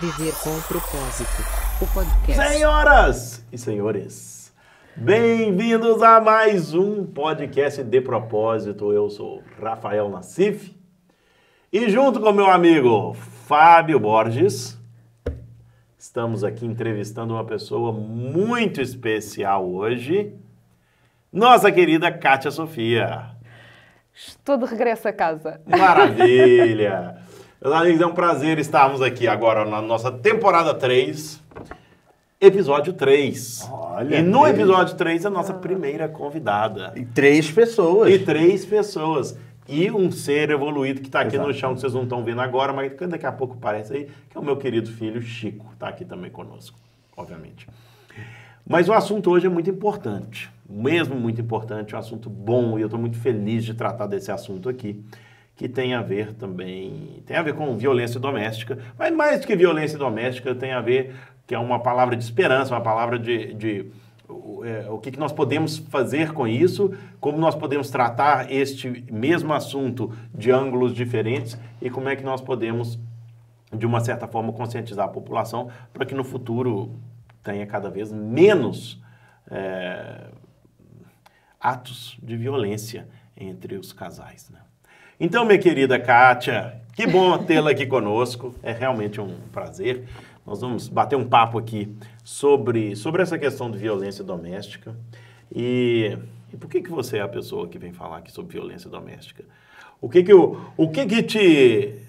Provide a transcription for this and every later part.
Viver com propósito. O podcast. Senhoras e senhores, bem-vindos a mais um podcast de propósito. Eu sou Rafael Nassif e junto com meu amigo Fábio Borges, estamos aqui entrevistando uma pessoa muito especial hoje, nossa querida Kátia Sofia. Estou de regresso a casa. Maravilha! Meus amigos, é um prazer estarmos aqui agora na nossa temporada 3, episódio 3. Olha e no Deus. episódio 3, a nossa primeira convidada. E três pessoas. E três pessoas. E um ser evoluído que está aqui Exato. no chão, que vocês não estão vendo agora, mas daqui a pouco aparece aí, que é o meu querido filho Chico, está aqui também conosco, obviamente. Mas o assunto hoje é muito importante, mesmo muito importante, um assunto bom, e eu estou muito feliz de tratar desse assunto aqui que tem a ver também, tem a ver com violência doméstica, mas mais do que violência doméstica, tem a ver que é uma palavra de esperança, uma palavra de, de o, é, o que, que nós podemos fazer com isso, como nós podemos tratar este mesmo assunto de ângulos diferentes e como é que nós podemos, de uma certa forma, conscientizar a população para que no futuro tenha cada vez menos é, atos de violência entre os casais. Né? Então, minha querida Kátia, que bom tê-la aqui conosco. É realmente um prazer. Nós vamos bater um papo aqui sobre, sobre essa questão de violência doméstica. E, e por que, que você é a pessoa que vem falar aqui sobre violência doméstica? O que que, o, o que que te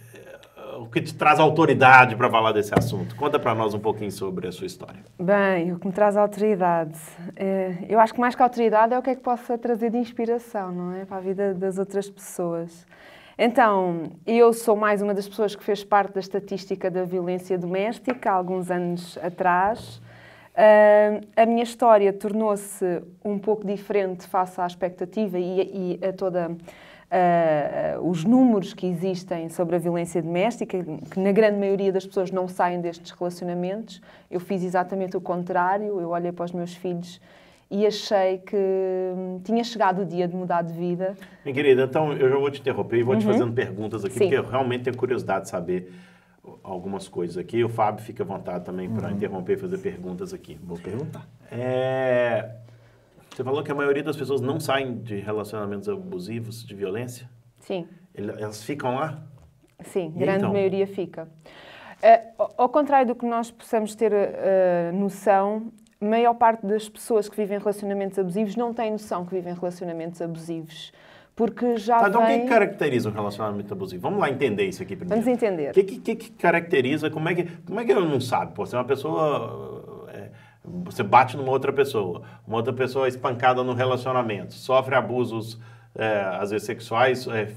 o que te traz autoridade para falar desse assunto? Conta para nós um pouquinho sobre a sua história. Bem, o que me traz autoridade? Eh, eu acho que mais que autoridade é o que é que possa trazer de inspiração, não é? Para a vida das outras pessoas. Então, eu sou mais uma das pessoas que fez parte da estatística da violência doméstica há alguns anos atrás. Uh, a minha história tornou-se um pouco diferente face à expectativa e, e a toda uh, os números que existem sobre a violência doméstica, que na grande maioria das pessoas não saem destes relacionamentos. Eu fiz exatamente o contrário, eu olhei para os meus filhos e achei que hum, tinha chegado o dia de mudar de vida. Minha querida, então eu já vou te interromper e vou uhum. te fazendo perguntas aqui, Sim. porque eu realmente tenho curiosidade de saber algumas coisas aqui. O Fábio fica à vontade também uhum. para interromper e fazer perguntas aqui. Vou perguntar. É... Você falou que a maioria das pessoas não saem de relacionamentos abusivos, de violência? Sim. Elas ficam lá? Sim, e grande então? maioria fica. Uh, ao contrário do que nós possamos ter uh, noção, a maior parte das pessoas que vivem relacionamentos abusivos não tem noção que vivem relacionamentos abusivos. Porque já tá, Então, o que caracteriza um relacionamento abusivo? Vamos lá entender isso aqui primeiro. Vamos entender. O que, que, que, caracteriza? Como é que, como é que eu não sabe? Pô, se é uma pessoa você bate numa outra pessoa, uma outra pessoa é espancada no relacionamento, sofre abusos, é, às vezes sexuais, é,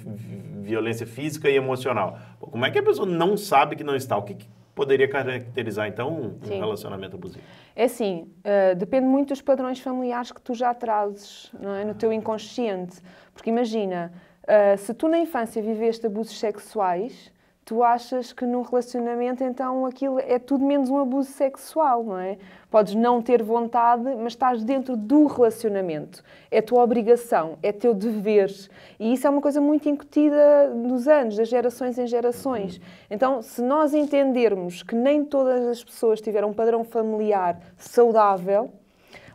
violência física e emocional. Pô, como é que a pessoa não sabe que não está? O que, que poderia caracterizar, então, um sim. relacionamento abusivo? É assim, uh, depende muito dos padrões familiares que tu já trazes não é? no teu inconsciente. Porque imagina, uh, se tu na infância viveste abusos sexuais, tu achas que num relacionamento então aquilo é tudo menos um abuso sexual, não é? Podes não ter vontade, mas estás dentro do relacionamento. É tua obrigação, é teu dever. E isso é uma coisa muito incutida nos anos, das gerações em gerações. Então, se nós entendermos que nem todas as pessoas tiveram um padrão familiar saudável,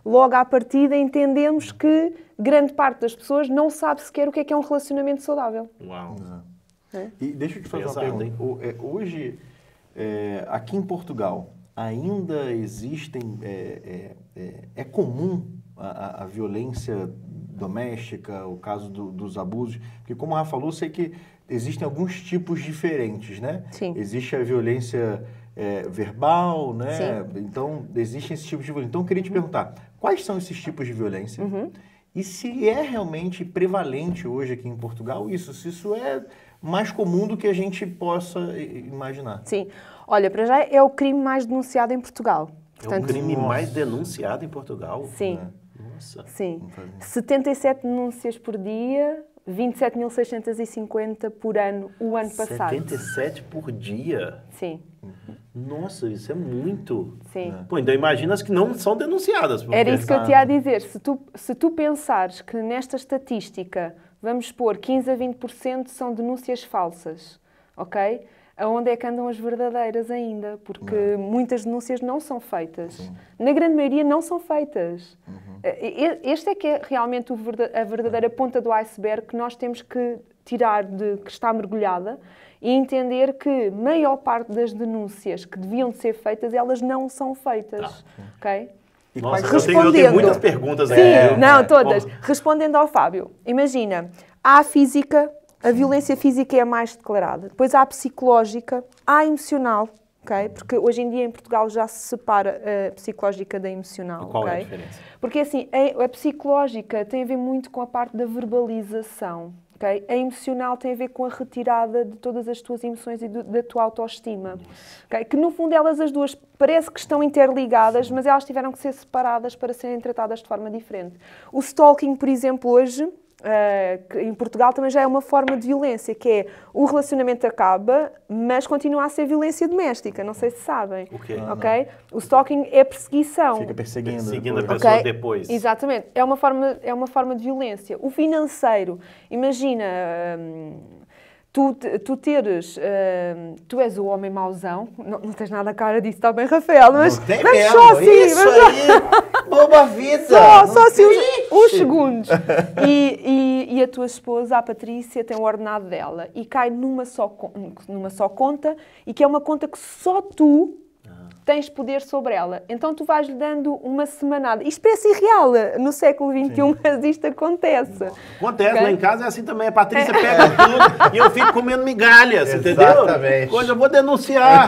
logo à partida entendemos que grande parte das pessoas não sabe sequer o que é que é um relacionamento saudável. Uau! É. E deixa eu te fazer uma pergunta. É, hoje, é, aqui em Portugal, ainda existem. É, é, é, é comum a, a, violência doméstica, o caso do, dos abusos? Porque, como a Rafa falou, sei que existem alguns tipos diferentes, né? Sim. Existe a violência é, verbal, né? Sim. Então, existem esses tipos de violência. Então, eu queria te perguntar, quais são esses tipos de violência? Uhum. E se é realmente prevalente hoje aqui em Portugal isso? Se isso é mais comum do que a gente possa imaginar. Sim. Olha, para já é o crime mais denunciado em Portugal. Portanto, é o crime nossa. mais denunciado em Portugal? Sim. Né? Nossa. Sim. 77 denúncias por dia, 27.650 por ano, o ano passado. 77 por dia? Sim. Uhum. Nossa, isso é muito. Sim. Né? Pô, ainda então imagina que não são denunciadas. Era pensar. isso que eu te ia dizer. Se tu, se tu pensares que nesta estatística vamos pôr 15 a 20% são denúncias falsas, ok? Aonde é que andam as verdadeiras ainda? Porque não. É? muitas denúncias não são feitas. Sim. Na grande maioria não são feitas. Uhum. Eh, este é que é realmente a verdadeira é. ponta do iceberg que nós temos que tirar de que está mergulhada e entender que maior parte das denúncias que deviam de ser feitas, elas não são feitas, ah, ok? Nossa, quais... respondendo... eu, tenho, muitas perguntas aqui. Sim, é, não, é, todas. Bom. Respondendo ao Fábio, imagina, há a física, a violência física é a mais declarada. Depois há a psicológica, há a emocional, ok? Porque hoje em dia em Portugal já se separa a psicológica da emocional, e qual okay? é a diferença? Porque assim, a psicológica tem a ver muito com a parte da verbalização, Okay? A emocional tem a ver com a retirada de todas as tuas emoções e do, da tua autoestima. Okay? Que no fundo elas as duas parece que estão interligadas, Sim. mas elas tiveram que ser separadas para serem tratadas de forma diferente. O stalking, por exemplo, hoje Uh, em Portugal também já é uma forma de violência, que é o relacionamento acaba, mas continua a ser violência doméstica. Não sei se sabem. O quê? Ah, ok? O stalking é perseguição. Fica perseguindo. Perseguindo a pessoa okay? depois. Exatamente. É uma, forma, é uma forma de violência. O financeiro. Imagina. Hum, tu, tu teres, uh, tu és o homem mauzão, não, não tens nada a cara disso também, Rafael, mas, mas mesmo, só assim, isso mas só... aí, boba vida, só, só assim uns segundos. E, e, e, a tua esposa, a Patrícia, tem o ordenado dela e cai numa só, numa só conta e que é uma conta que só tu tens poder sobre ela. Então tu vais-lhe dando uma semanada. Isto parece irreal eh, no século XXI, Sim. mas isto acontece. Acontece, okay? lá em casa é assim também. A Patrícia é. pega tudo e eu fico comendo migalhas, Exatamente. entendeu? Coisa, eu vou denunciar.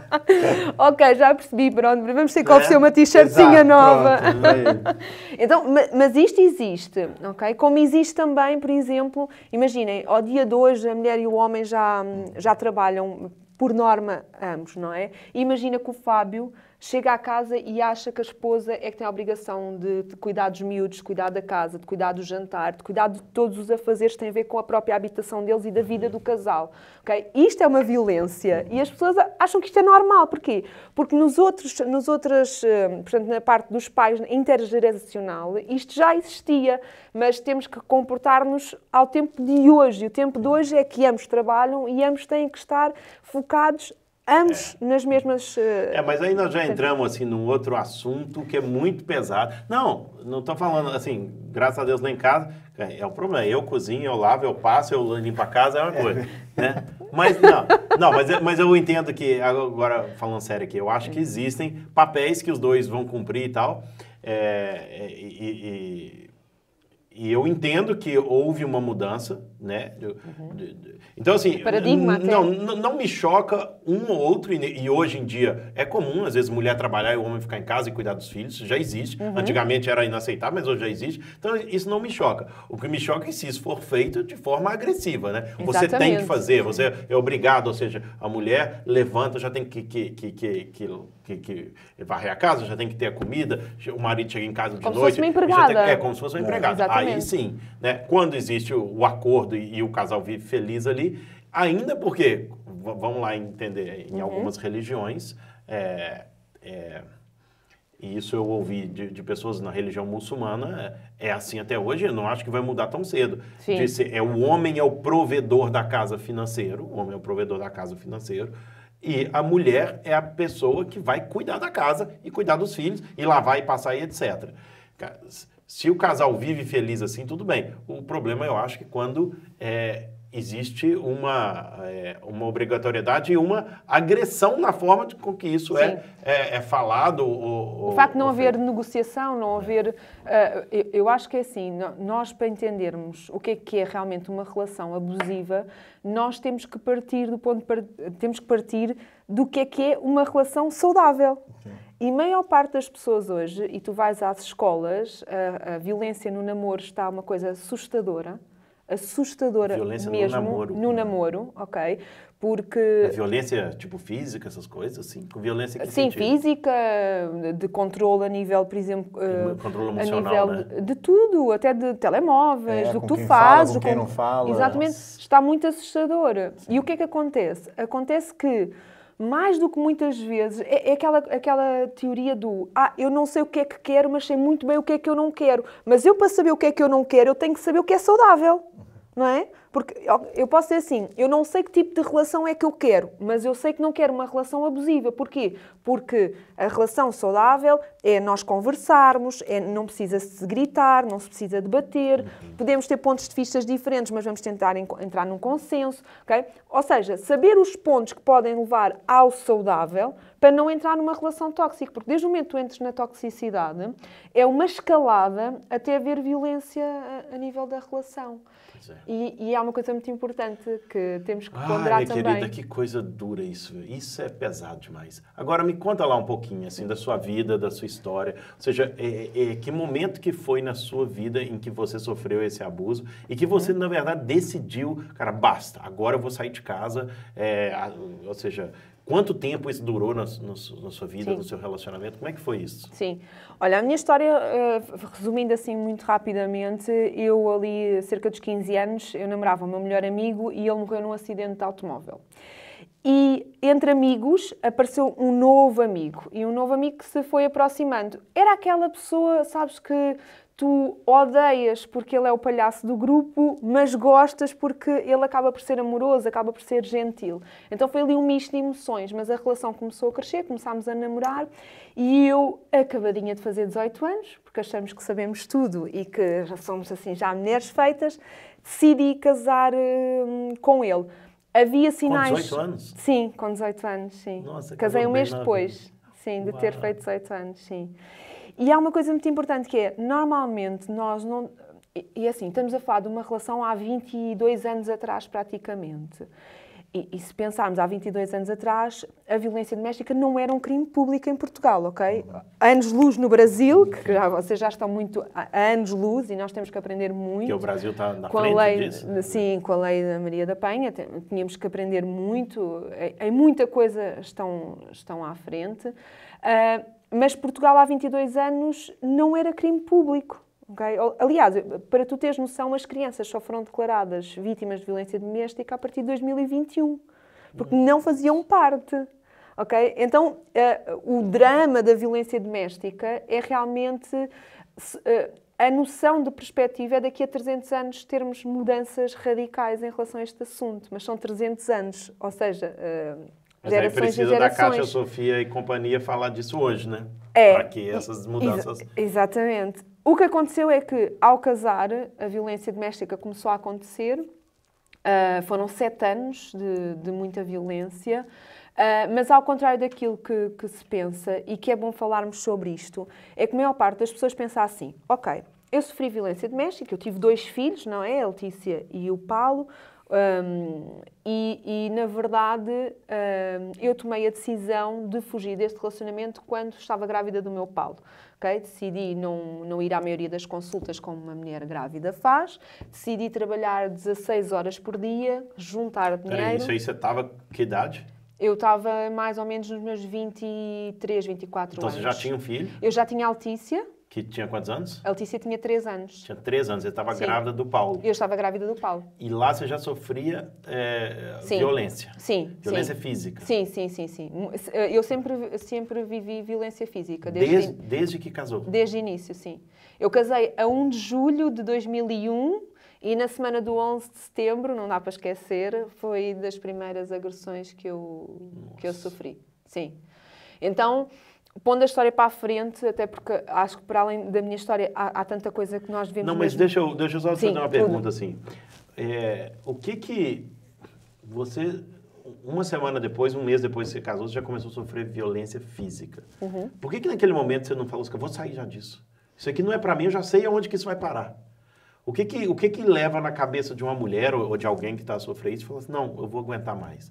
ok, já percebi, pronto. Vamos ter que né? oferecer uma t-shirtzinha nova. Pronto, é então, mas isto existe, ok? Como existe também, por exemplo, imaginem, ao dia de hoje a mulher e o homem já, já trabalham por norma, ambos, não é? imagina que o Fábio chega à casa e acha que a esposa é que tem a obrigação de, de cuidar dos miúdos, de cuidar da casa, de cuidar do jantar, de cuidar de todos os afazeres que têm a ver com a própria habitação deles e da vida do casal. Okay? Isto é uma violência e as pessoas acham que isto é normal. Porquê? Porque nos outros, nos outras, hum, portanto, na parte dos pais intergeracional, isto já existia, mas temos que comportar-nos ao tempo de hoje. o tempo de hoje é que ambos trabalham e ambos têm que estar focados ambos é. nas mesmas. Uh... É, mas aí nós já entramos assim num outro assunto que é muito pesado. Não, não estou falando assim, graças a Deus lá em casa é o problema. Eu cozinho, eu lavo, eu passo, eu limpo a casa, é uma é. coisa, é. né? Mas não, não mas, mas eu entendo que, agora falando sério aqui, eu acho que existem papéis que os dois vão cumprir e tal. É, é e, e, e eu entendo que houve uma mudança, né? Uhum. Então, assim, não, não me choca um ou outro, e, hoje em dia é comum, às vezes, mulher trabalhar e o homem ficar em casa e cuidar dos filhos, já existe. Uhum. Antigamente era inaceitável, mas hoje já existe. Então, isso não me choca. O que me choca é se isso for feito de forma agressiva, né? Exatamente. Você tem que fazer, você é obrigado, ou seja, a mulher levanta, já tem que, que, que, que, que, que varrer a casa, já tem que ter a comida, o marido chega em casa de como noite. Como se fosse uma empregada. é, como se fosse uma empregada. É, Aí sim, né? Quando existe o acordo acordo e, e o casal vive feliz ali, ainda porque, vamos lá entender, em uhum. algumas religiões, é, é, e isso eu ouvi de, de, pessoas na religião muçulmana, é, é assim até hoje, eu não acho que vai mudar tão cedo. Ser, é o homem é o provedor da casa financeiro, o homem é o provedor da casa financeiro, e a mulher é a pessoa que vai cuidar da casa e cuidar dos filhos e lavar e passar e etc. Se o casal vive feliz assim, tudo bem. O problema, eu acho, é que quando é, existe uma, é, uma obrigatoriedade e uma agressão na forma de, com que isso é, é, é, falado. o o facto de não haver feito. negociação, não haver. Uh, eu, eu, acho que é assim, nós para entendermos o que é que é realmente uma relação abusiva, nós temos que partir do ponto de, temos que partir do que é que é uma relação saudável. Okay. E maior parte das pessoas hoje, e tu vais às escolas, a, a violência no namoro está uma coisa assustadora. Assustadora violência mesmo. No namoro. No namoro, ok? Porque. A violência, tipo, física, essas coisas, assim? Com violência que Sim, sentido? física, de controle a nível, por exemplo. Uh, controle emocional. A nível né? de tudo, até de telemóveis, é, do que tu fazes. Fala, com quem não fala. Exatamente, está muito assustador. Sim. E o que é que acontece? Acontece que mais do que muitas vezes, é, é, aquela, aquela teoria do ah, eu não sei o que é que quero, mas sei muito bem o que é que eu não quero. Mas eu, para saber o que é que eu não quero, eu tenho que saber o que é saudável. Uhum não é? Porque eu posso dizer assim, eu não sei que tipo de relação é que eu quero, mas eu sei que não quero uma relação abusiva. Porquê? Porque a relação saudável é nós conversarmos, é, não precisa se gritar, não se precisa debater, podemos ter pontos de vista diferentes, mas vamos tentar entrar num consenso, ok? Ou seja, saber os pontos que podem levar ao saudável para não entrar numa relação tóxica, porque desde o momento que tu entres na toxicidade, é uma escalada até haver violência a, a nível da relação. E, e há uma coisa muito importante que temos que ponderar Ai, minha querida, que coisa dura isso. Isso é pesado demais. Agora me conta lá um pouquinho, assim, da sua vida, da sua história. Ou seja, é, é, é que momento que foi na sua vida em que você sofreu esse abuso e que você, uhum. na verdade, decidiu, cara, basta, agora eu vou sair de casa. É, ou seja, Quanto tempo isso durou na, na sua vida, Sim. no seu relacionamento? Como é que foi isso? Sim. Olha, a minha história, uh, resumindo assim muito rapidamente, eu ali, cerca dos 15 anos, eu namorava o meu melhor amigo e ele morreu num acidente de automóvel. E entre amigos apareceu um novo amigo e um novo amigo que se foi aproximando. Era aquela pessoa, sabes, que tu odeias porque ele é o palhaço do grupo, mas gostas porque ele acaba por ser amoroso, acaba por ser gentil. Então foi ali um misto de emoções, mas a relação começou a crescer, começámos a namorar e eu, acabadinha de fazer 18 anos, porque achamos que sabemos tudo e que já somos assim, já mulheres feitas, decidi casar hum, com ele. Havia sinais. Com 18 anos? Sim, com 18 anos, sim. Nossa, Casei um mês depois, sim, de Uau. ter feito 18 anos, sim. E há uma coisa muito importante que é, normalmente nós não. E assim, estamos a falar de uma relação há 22 anos atrás, praticamente. E, e, se pensarmos há 22 anos atrás, a violência doméstica não era um crime público em Portugal, ok? Uhum. Anos-luz no Brasil, uhum. que já, vocês já estão muito a anos-luz e nós temos que aprender muito. Que o Brasil está na com frente a lei, disso. Né? Sim, com a lei da Maria da Penha, tínhamos que aprender muito, em muita coisa estão, estão à frente. Uh, mas Portugal há 22 anos não era crime público. Okay? Aliás, para tu teres noção, as crianças só foram declaradas vítimas de violência doméstica a partir de 2021, porque não faziam parte. Okay? Então, uh, o drama da violência doméstica é realmente. Uh, a noção de perspectiva é daqui a 300 anos termos mudanças radicais em relação a este assunto, mas são 300 anos, ou seja, uh, mas gerações aí precisa da Caixa Sofia e companhia falar disso hoje, né? É. Para que essas mudanças. Ex exatamente. O que aconteceu é que, ao casar, a violência doméstica começou a acontecer. Uh, foram sete anos de, de muita violência. Uh, mas ao contrário daquilo que, que, se pensa, e que é bom falarmos sobre isto, é que a maior parte das pessoas pensa assim: ok, eu sofri violência doméstica, eu tive dois filhos, não é? A Letícia e o Paulo. Um, e, e, na verdade, um, eu tomei a decisão de fugir deste relacionamento quando estava grávida do meu Paulo. Okay? Decidi não, não ir à maioria das consultas como uma mulher grávida faz, decidi trabalhar 16 horas por dia, juntar dinheiro. Era isso aí você estava que idade? Eu estava mais ou menos nos meus 23, 24 então, anos. Então você já tinha um filho? Eu já tinha Letícia. Que tinha quantos anos? A Letícia tinha 3 anos. Tinha 3 anos, eu estava grávida do Paulo. Eu estava grávida do Paulo. E lá você já sofria é, sim. violência. Sim. Violência sim. física. Sim, sim, sim, sim. Eh, eu sempre, sempre vivi violência física. Desde, desde, desde que casou? Desde o início, sim. Eu casei a 1 de julho de 2001 e na semana do 11 de setembro, não dá para esquecer, foi das primeiras agressões que eu, que eu sofri. Sim. Então, pondo a história para a frente, até porque acho que para além da minha história há, há tanta coisa que nós devemos. Não, mas mesmo... deixa, eu, deixa eu só fazer uma tudo. pergunta assim. É, o que que você uma semana depois, um mês depois que você casou, você já começou a sofrer violência física? Uhum. Por que que naquele momento você não falou assim, eu vou sair já disso? Isso aqui não é para mim, eu já sei aonde que isso vai parar. O que que o que que leva na cabeça de uma mulher ou, ou de alguém que está a sofrer isso, e fala assim, não, eu vou aguentar mais.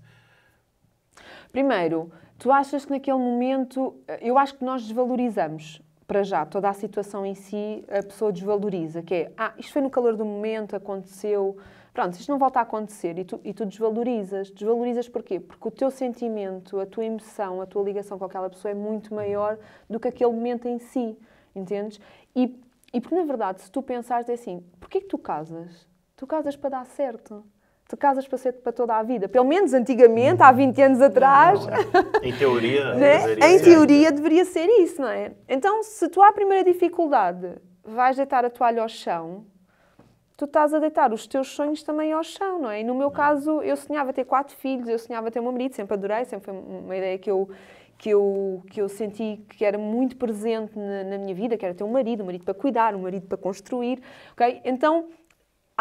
Primeiro, tu achas que naquele momento, eh, eu acho que nós desvalorizamos para já toda a situação em si, a pessoa desvaloriza, que é, ah, isto foi no calor do momento, aconteceu, pronto, isto não volta a acontecer e tu, e tu desvalorizas. Desvalorizas porquê? Porque o teu sentimento, a tua emoção, a tua ligação com aquela pessoa é muito maior do que aquele momento em si, entendes? E, e porque, na verdade, se tu pensares é assim, porquê que tu casas? Tu casas para dar certo te casas para ser para toda a vida. Pelo menos antigamente, há 20 anos atrás. Não, não. Em teoria, né? em teoria deveria ser isso, não é? Então, se tu à primeira dificuldade vais deitar a toalha ao chão, tu estás a deitar os teus sonhos também ao chão, não é? E no meu caso, eu sonhava ter quatro filhos, eu sonhava ter um marido, sempre adorei, sempre foi uma ideia que eu que eu, que eu senti que era muito presente na, na minha vida, que era ter um marido, um marido para cuidar, um marido para construir, ok? Então,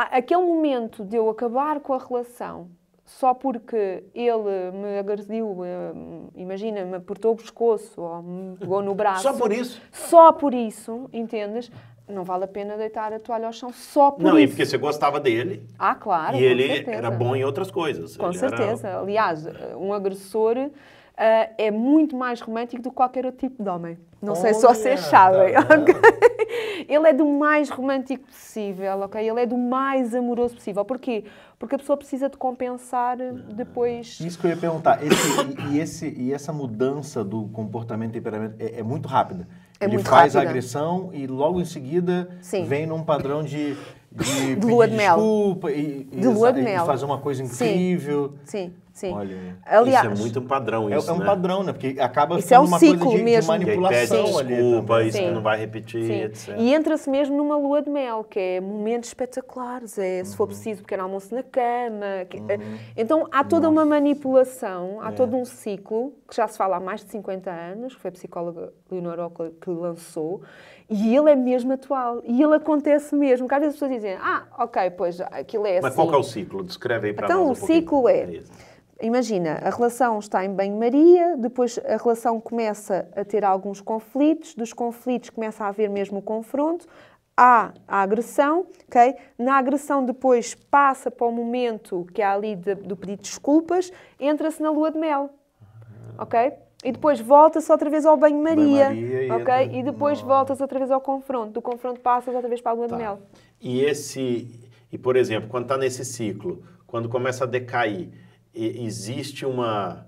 aquele momento de eu acabar com a relação só porque ele me agrediu, eh, imagina, me apertou o pescoço ou me pegou no braço. Só por isso? Só por isso, entendes? Não vale a pena deitar a toalha ao chão só por não, isso. Não, e porque você gostava dele. Ah, claro. E ele certeza. era bom em outras coisas. Com ele certeza. Era... Aliás, eh, um agressor Uh, é muito mais romântico do que qualquer outro tipo de homem. Não oh, sei se vocês yeah, sabem. Yeah. Tá okay? Ele é do mais romântico possível, ok? Ele é do mais amoroso possível. Porquê? Porque a pessoa precisa de compensar depois. Isso que eu ia perguntar. Esse, e, esse, e essa mudança do comportamento e temperamento é, é muito rápida. É Ele muito faz rápida. a agressão e logo em seguida Sim. vem num padrão de de, de lua de mel. Desculpa, e, de e, lua de mel. fazer uma coisa incrível. Sim. Sim. Sim. Olha, Aliás, isso é muito um padrão, é, isso, É, é um né? padrão, né? Porque acaba isso é um uma ciclo coisa de, mesmo. de manipulação pede ali. Desculpa, também. isso Sim. que não vai repetir, Sim. etc. E entra-se mesmo numa lua de mel, que é momentos espetaculares, é se uhum. for preciso pequeno almoço na cama. Que, é, uhum. Então há toda Nossa. uma manipulação, há é. todo um ciclo, que já se fala há mais de 50 anos, que foi a psicóloga Leonor Ockler que lançou, e ele é mesmo atual. E ele acontece mesmo. Cada vez as pessoas dizem, ah, ok, pois aquilo é Mas assim. Mas qual é o ciclo? Descreve aí para então, nós Então um o ciclo é imagina, a relação está em banho-maria, depois a relação começa a ter alguns conflitos, dos conflitos começa a haver mesmo o confronto, há a agressão, ok? Na agressão depois passa para o momento que há ali de, do pedido de desculpas, entra-se na lua de mel, ok? E depois volta-se outra vez ao banho-maria, banho ok? E, entra... e depois voltas outra vez ao confronto. Do confronto passas outra vez para a lua tá. de mel. E esse... E, por exemplo, quando está nesse ciclo, quando começa a decair, existe uma,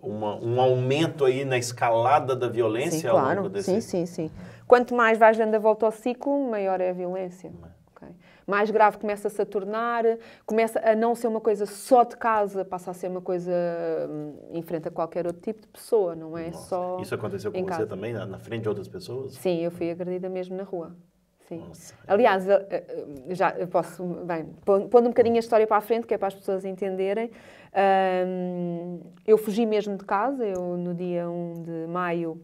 uma, um aumento aí na escalada da violência sim, claro. ao longo desse... Sim, sim, sim. Quanto mais vais dando a volta ao ciclo, maior é a violência. É? Okay. Mais grave começa-se a tornar, começa a não ser uma coisa só de casa, passa a ser uma coisa hum, em frente a qualquer outro tipo de pessoa, não é Nossa. só. Isso aconteceu com você casa. também, na frente de outras pessoas? Sim, eu fui agredida mesmo na rua. Sim. Nossa. Aliás, eh, eh, já posso, bem, pondo um bocadinho a história para a frente, que é para as pessoas entenderem, eu fugi mesmo de casa, eu no dia 1 de maio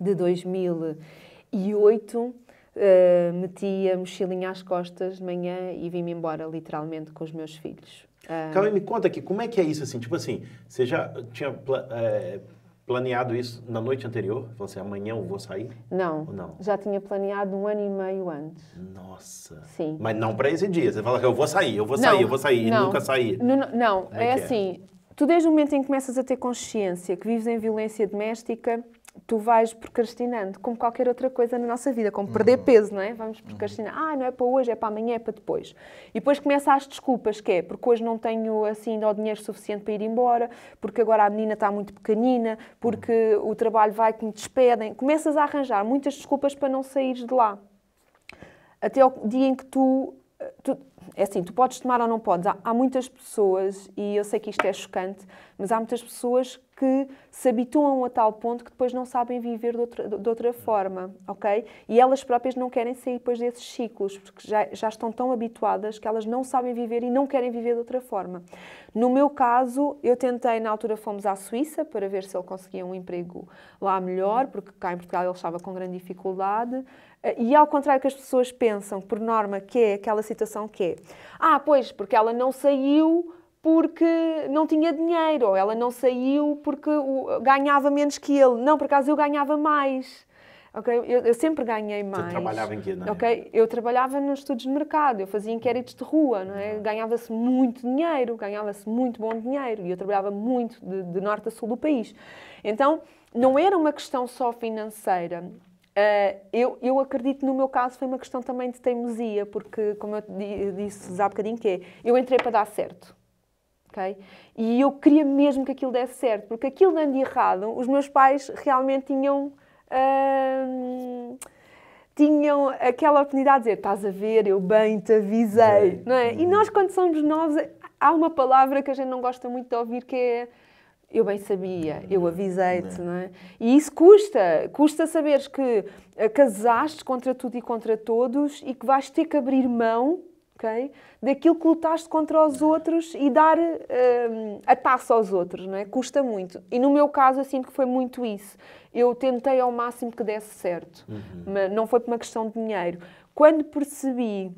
de 2008, Uh, eh, meti a mochilinha às costas de manhã e vim-me embora, literalmente, com os meus filhos. Uh... Carmen, me conta aqui, como é que é isso, assim? Tipo assim, você já tinha planeado isso na noite anterior? Você assim, amanhã eu vou sair? Não. não. Já tinha planeado um ano e meio antes. Nossa. Sim. Mas não para esse dia. Você fala que eu vou sair, eu vou não, sair, eu vou sair não. e nunca sair. Não, não. não, é, é, é? assim. É? Tu desde o momento em que começas a ter consciência que vives em violência doméstica, tu vais procrastinando, como qualquer outra coisa na nossa vida, como perder uhum. peso, não é? Vamos uhum. procrastinar. Uhum. Ah, não é para hoje, é para amanhã, é para depois. E depois começa as desculpas, que é porque hoje não tenho assim o dinheiro suficiente para ir embora, porque agora a menina está muito pequenina, porque uhum. o trabalho vai que me despedem. Começas a arranjar muitas desculpas para não saíres de lá. Até ao dia em que tu, tu é assim, tu podes tomar ou não podes. Há, há, muitas pessoas, e eu sei que isto é chocante, mas há muitas pessoas que se habituam a tal ponto que depois não sabem viver de outra, de outra forma, ok? E elas próprias não querem sair depois desses ciclos, porque já, já estão tão habituadas que elas não sabem viver e não querem viver de outra forma. No meu caso, eu tentei, na altura fomos à Suíça para ver se ele conseguia um emprego lá melhor, porque cá em Portugal ele estava com grande dificuldade. Eh, e ao contrário que as pessoas pensam, por norma, que é aquela situação que é, ah, pois, porque ela não saiu porque não tinha dinheiro, ou ela não saiu porque ganhava menos que ele. Não, por acaso eu ganhava mais. Okay? Eu, eu sempre ganhei mais. Você trabalhava em quê, não é? okay? Eu trabalhava nos estudos de mercado, eu fazia inquéritos de rua, não é? Uhum. Ganhava-se muito dinheiro, ganhava-se muito bom dinheiro e eu trabalhava muito de, de, norte a sul do país. Então, não era uma questão só financeira. Uh, eu, eu acredito no meu caso foi uma questão também de teimosia, porque, como eu disse há bocadinho, que é, eu entrei para dar certo ok? E eu queria mesmo que aquilo desse certo, porque aquilo dando é errado, os meus pais realmente tinham. Hum, tinham aquela oportunidade de dizer, estás a ver, eu bem te avisei, não é? E nós, quando somos novos, há uma palavra que a gente não gosta muito de ouvir, que é eu bem sabia, eu avisei-te, não é? E isso custa, custa saberes que eh, casaste contra tudo e contra todos e que vais ter que abrir mão Okay? Daquilo que lutaste contra os outros e dar hum, a taça aos outros, não é? Custa muito. E no meu caso, eu sinto que foi muito isso. Eu tentei ao máximo que desse certo, uhum. mas não foi por uma questão de dinheiro. Quando percebi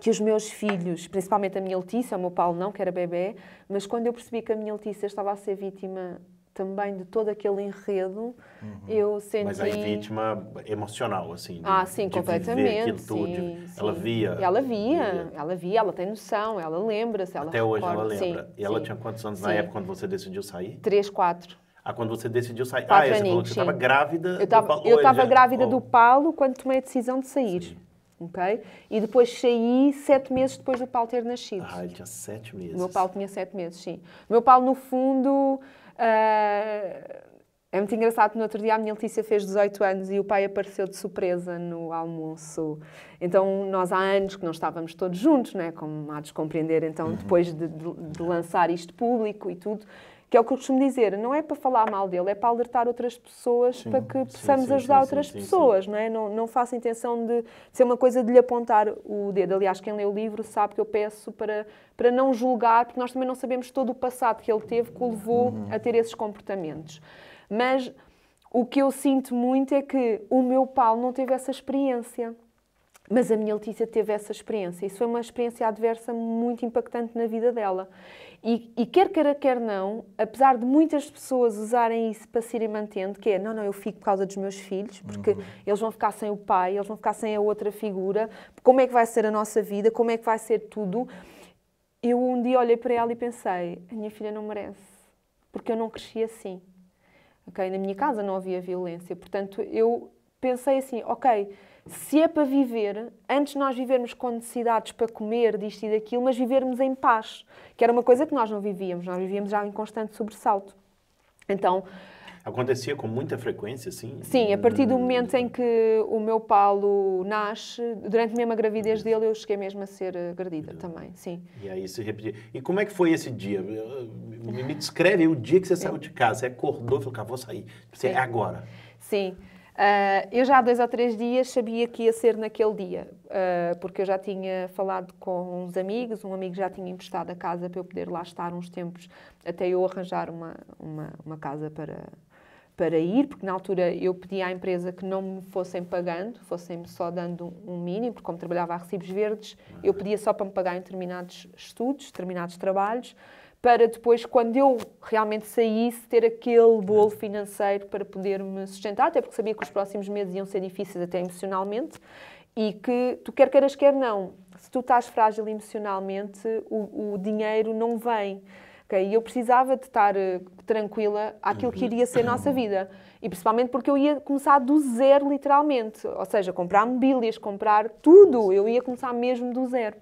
que os meus filhos, principalmente a minha Letícia, o meu Paulo não, que era bebê, mas quando eu percebi que a minha Letícia estava a ser vítima também de todo aquele enredo, uhum. eu senti... Mas aí vítima emocional, assim. De, ah, sim, de completamente. Tudo, sim, de... Ela via. Ela via, ela via, ela tem noção, ela lembra-se, ela Até recorda. hoje ela lembra. Sim, e ela sim. tinha quantos anos na época quando você decidiu sair? Três, quatro. Ah, quando você decidiu sair. Quatro ah, essa é, falou que você estava grávida Eu estava grávida do oh. palo quando tomei a decisão de sair. Sim. Okay? E depois saí sete meses depois do Paulo ter nascido. Ah, ele tinha sete meses. O meu Paulo tinha sete meses, sim. O meu Paulo, no fundo, Uh, é muito engraçado, no outro dia a minha Letícia fez 18 anos e o pai apareceu de surpresa no almoço. Então, nós há anos que não estávamos todos juntos, né? como há de compreender, então, uhum. depois de, de, de, lançar isto público e tudo, que é o que eu costumo dizer, não é para falar mal dele, é para alertar outras pessoas sim, para que possamos sim, sim, ajudar outras pessoas, não é? Não, não faço intenção de, de ser uma coisa de lhe apontar o dedo. Aliás, quem lê o livro sabe que eu peço para, para não julgar, porque nós também não sabemos todo o passado que ele teve que o levou uhum. a ter esses comportamentos. Mas o que eu sinto muito é que o meu Paulo não teve essa experiência. Mas a minha Letícia teve essa experiência. Isso foi uma experiência adversa muito impactante na vida dela. E, e quer queira, quer não, apesar de muitas pessoas usarem isso para se irem mantendo, que é, não, não, eu fico por causa dos meus filhos, porque uhum. eles vão ficar sem o pai, eles vão ficar sem a outra figura, como é que vai ser a nossa vida, como é que vai ser tudo. Eu um dia olhei para ela e pensei, a minha filha não merece, porque eu não cresci assim. Okay? Na minha casa não havia violência, portanto, eu pensei assim, ok se é para viver, antes nós vivermos com necessidades para comer, disto e daquilo, mas vivermos em paz, que era uma coisa que nós não vivíamos, nós vivíamos já em constante sobressalto. Então. Acontecia com muita frequência, sim? Sim, a partir do momento em que o meu Paulo nasce, durante mesmo a gravidez uhum. dele, eu cheguei mesmo a ser agredida eh, uhum. também, sim. E aí se repetia. E como é que foi esse dia? Eh, me descreve o dia que você saiu de casa. Você acordou e falou, vou sair. Você é agora. Sim. Uh, eu já há dois ou três dias sabia que ia ser naquele dia, uh, porque eu já tinha falado com uns amigos, um amigo já tinha emprestado a casa para eu poder lá estar uns tempos, até eu arranjar uma, uma, uma casa para, para ir, porque na altura eu pedi à empresa que não me fossem pagando, fossem-me só dando um mínimo, porque como trabalhava a recibos verdes, eu uhum. pedia só para me pagar em determinados estudos, determinados trabalhos para depois, quando eu realmente saísse, ter aquele bolo hum. financeiro para poder me sustentar, até porque sabia que os próximos meses iam ser difíceis, até emocionalmente, e que tu quer queiras, quer não, se tu estás frágil emocionalmente, o, o dinheiro não vem. E eu precisava de estar eh, tranquila àquilo que uhum. iria ser a nossa vida. E principalmente porque eu ia começar do zero, literalmente. Ou seja, comprar mobílias, comprar tudo. Eu ia começar mesmo do zero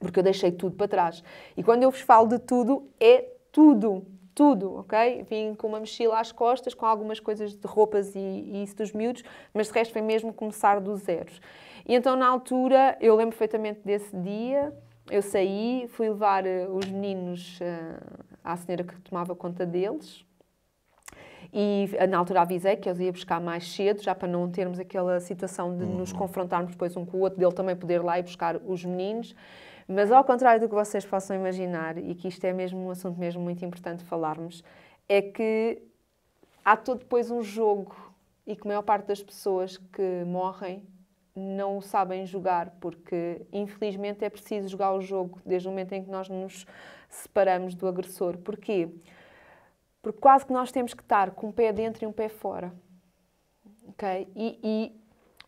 porque eu deixei tudo para trás. E quando eu vos falo de tudo, é tudo, tudo, ok? Vim com uma mochila às costas, com algumas coisas de roupas e, e isso dos miúdos, mas de resto foi mesmo começar do zero. E então, na altura, eu lembro perfeitamente desse dia, eu saí, fui levar eh, os meninos uh, à senhora que tomava conta deles, e eh, na altura avisei que eu ia buscar mais cedo, já para não termos aquela situação de nos uhum. confrontarmos depois um com o outro, dele também poder lá e buscar os meninos. Mas ao contrário do que vocês possam imaginar, e que isto é mesmo um assunto mesmo muito importante falarmos, é que há todo depois um jogo e que a maior parte das pessoas que morrem não sabem jogar, porque infelizmente é preciso jogar o jogo desde o momento em que nós nos separamos do agressor. Porquê? Porque quase que nós temos que estar com um pé dentro e um pé fora. Okay? E, e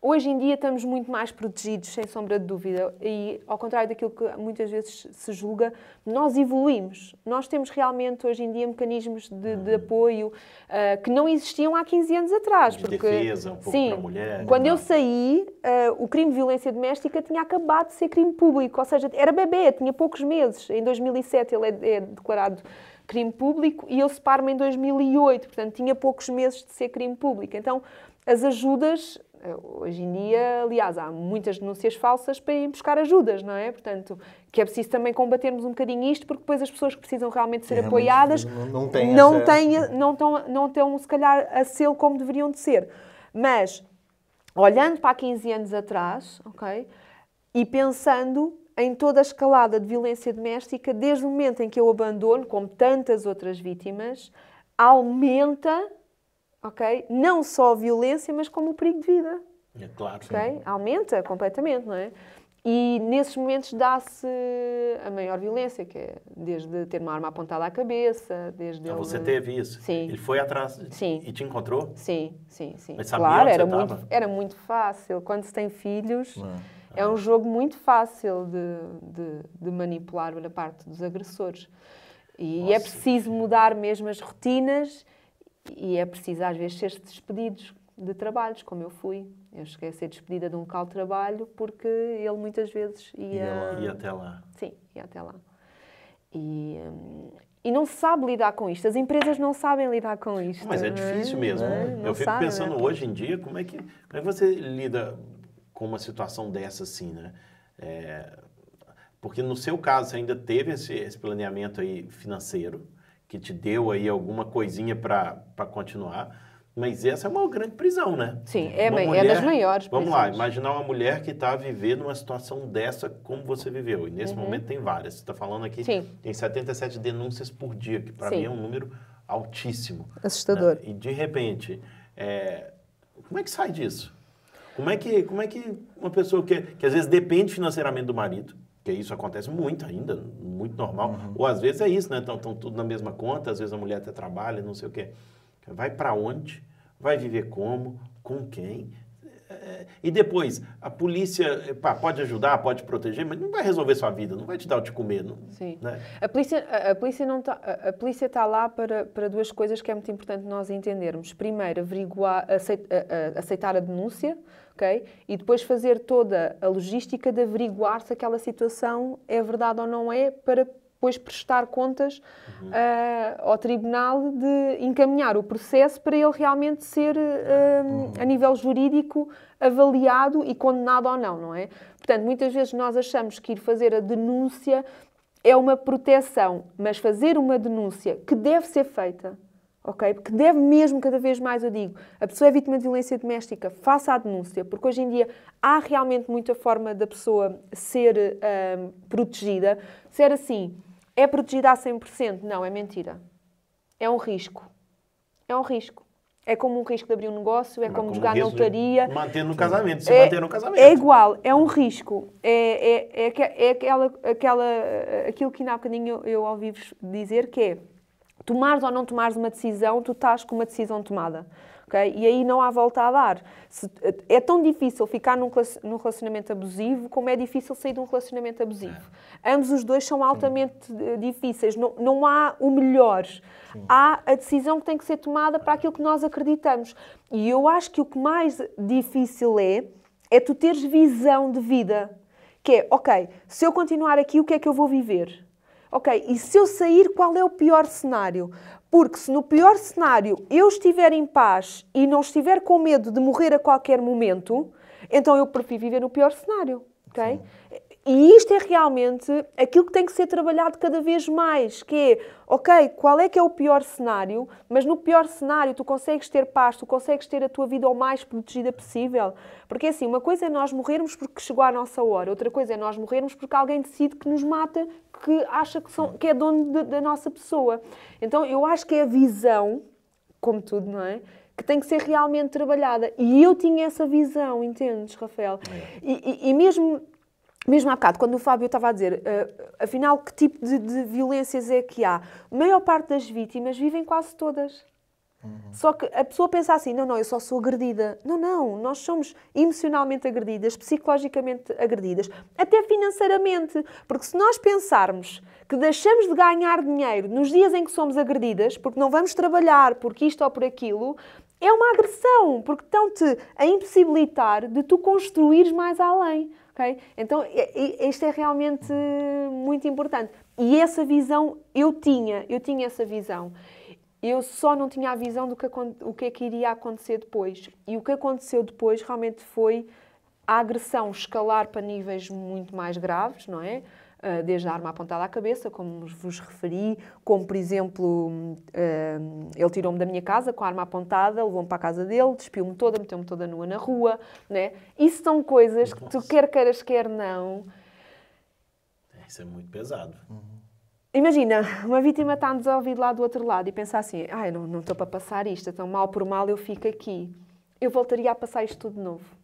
Hoje em dia estamos muito mais protegidos, sem sombra de dúvida, e ao contrário daquilo que muitas vezes se julga, nós evoluímos. Nós temos realmente hoje em dia mecanismos de, de uhum. apoio uh, que não existiam há 15 anos atrás. De porque, defesa, um pouco sim, para a mulher. Quando não. eu é? saí, uh, o crime de violência doméstica tinha acabado de ser crime público, ou seja, era bebê, tinha poucos meses. Em 2007 ele é, é declarado crime público e eu separo-me em 2008, portanto tinha poucos meses de ser crime público. Então as ajudas Hoje em dia, aliás, há muitas denúncias falsas para ir buscar ajudas, não é? Portanto, que é preciso também combatermos um bocadinho isto, porque depois as pessoas que precisam realmente ser é, apoiadas não, não, têm não, têm, não, tão, não estão, se calhar, a ser como deveriam de ser. Mas, olhando para há 15 anos atrás, ok? E pensando em toda a escalada de violência doméstica, desde o momento em que eu abandono, como tantas outras vítimas, aumenta ok? Não só a violência, mas como o perigo de vida. É claro. Okay? Sim. Aumenta completamente, não é? E nesses momentos dá-se a maior violência, que é desde ter uma arma apontada à cabeça, desde. Então, ele... você teve isso? Sim. Ele foi atrás sim. e te encontrou? Sim, sim, sim. Mas sabia claro, era muito, era muito fácil. Quando se tem filhos, ah, ah. é um jogo muito fácil de, de, de manipular da parte dos agressores. E é Nossa, é preciso mudar mesmo as rotinas e é preciso, às vezes, ser despedidos de trabalhos, como eu fui. Eu cheguei a ser despedida de um local de trabalho porque ele muitas vezes ia. É ia, lá, ia até lá. Sim, ia até lá. E, hum, e não se sabe lidar com isto. As empresas não sabem lidar com isto. Mas é, é? difícil mesmo. É? Eu fico sabe, pensando né? hoje em dia como é, que, como é que você lida com uma situação dessa assim, né? É, porque no seu caso você ainda teve esse, esse planeamento aí financeiro, que te deu aí alguma coisinha para continuar. Mas essa é uma grande prisão, né? Sim, é, mulher, é das maiores Vamos lá, imaginar uma mulher que está vivendo uma situação dessa como você viveu. E nesse uhum. momento tem várias. Você está falando aqui, Sim. tem 77 denúncias por dia, que para mim é um número altíssimo. Né? Assustador. Né? E de repente, é... como é que sai disso? Como é que, como é que uma pessoa que, que às vezes depende financeiramente do marido, porque isso acontece muito ainda, muito normal. Uhum. Ou às vezes é isso, né? Estão tudo na mesma conta, às vezes a mulher até trabalha, não sei o quê. Vai para onde? Vai viver como? Com quem? e depois, a polícia pá, pode ajudar, pode proteger, mas não vai resolver sua vida, não vai te dar o te comer. Não, Sim. Né? A polícia a, a polícia não está a, a polícia está lá para, para duas coisas que é muito importante nós entendermos. Primeiro, averiguar, aceit, a, aceitar a denúncia, ok? E depois fazer toda a logística de averiguar se aquela situação é verdade ou não é para depois prestar contas uhum. uh, ao tribunal de encaminhar o processo para ele realmente ser, uh, uhum. a nível jurídico, avaliado e condenado ou não, não é? Portanto, muitas vezes nós achamos que ir fazer a denúncia é uma proteção, mas fazer uma denúncia que deve ser feita, ok? Porque deve mesmo, cada vez mais eu digo, a pessoa é vítima de violência doméstica, faça a denúncia, porque hoje em dia há realmente muita forma da pessoa ser ah, protegida. Ser assim, é protegida a 100%. Não, é mentira. É um risco. É um risco. É como um risco de abrir um negócio, é como, como, jogar na lotaria. Manter no casamento, se é, manter no casamento. É igual, é um risco. É, é, é, é aquela, aquela, aquilo que ainda há bocadinho eu, eu ouvi-vos dizer, que é tomares ou não tomares uma decisão, tu estás com uma decisão tomada. E aí não há volta a dar. Se, é tão difícil ficar num, num, relacionamento abusivo como é difícil sair de um relacionamento abusivo. É. Ambos os dois são altamente Sim. Eh, difíceis, não, não há o melhor. Sim. Há a decisão que tem que ser tomada para aquilo que nós acreditamos. E eu acho que o que mais difícil é, é tu teres visão de vida. Que é, ok, se eu continuar aqui, o que é que eu vou viver? Ok, e se eu sair, qual é o pior cenário? Porque se no pior cenário eu estiver em paz e não estiver com medo de morrer a qualquer momento, então eu prefiro viver no pior cenário. Okay? E isto é realmente aquilo que tem que ser trabalhado cada vez mais, que é, ok, qual é que é o pior cenário, mas no pior cenário tu consegues ter paz, tu consegues ter a tua vida o mais protegida possível. Porque é assim, uma coisa é nós morrermos porque chegou a nossa hora, outra coisa é nós morrermos porque alguém decide que nos mata, que acha que, são, que é dono de, da nossa pessoa. Então eu acho que é a visão, como tudo, não é? que tem que ser realmente trabalhada. E eu tinha essa visão, entendes, Rafael? É. E, e, e mesmo mesmo há bocado, quando o Fábio estava a dizer, uh, afinal, que tipo de, de, violências é que há? A maior parte das vítimas vivem quase todas. Uhum. Só que a pessoa pensa assim: não, não, eu só sou agredida. Não, não, nós somos emocionalmente agredidas, psicologicamente agredidas, até financeiramente. Porque se nós pensarmos que deixamos de ganhar dinheiro nos dias em que somos agredidas, porque não vamos trabalhar, porque isto ou por aquilo, é uma agressão, porque estão-te a impossibilitar de tu construir mais além. Então, isto é realmente muito importante. E essa visão eu tinha, eu tinha essa visão. Eu só não tinha a visão do que, o que é que iria acontecer depois. E o que aconteceu depois realmente foi a agressão escalar para níveis muito mais graves, não é? Eh, desde a arma apontada à cabeça, como vos referi, como por exemplo, eh, ele tirou-me da minha casa com a arma apontada, levou-me para a casa dele, despiu-me toda, meteu-me toda nua na rua, né? Isso são coisas que tu quer queiras, quer não. É, isso é muito pesado. Uhum. Imagina, uma vítima está a nos ouvir lá do outro lado e pensar assim: ai, ah, não estou para passar isto, então mal por mal eu fico aqui. Eu voltaria a passar isto tudo de novo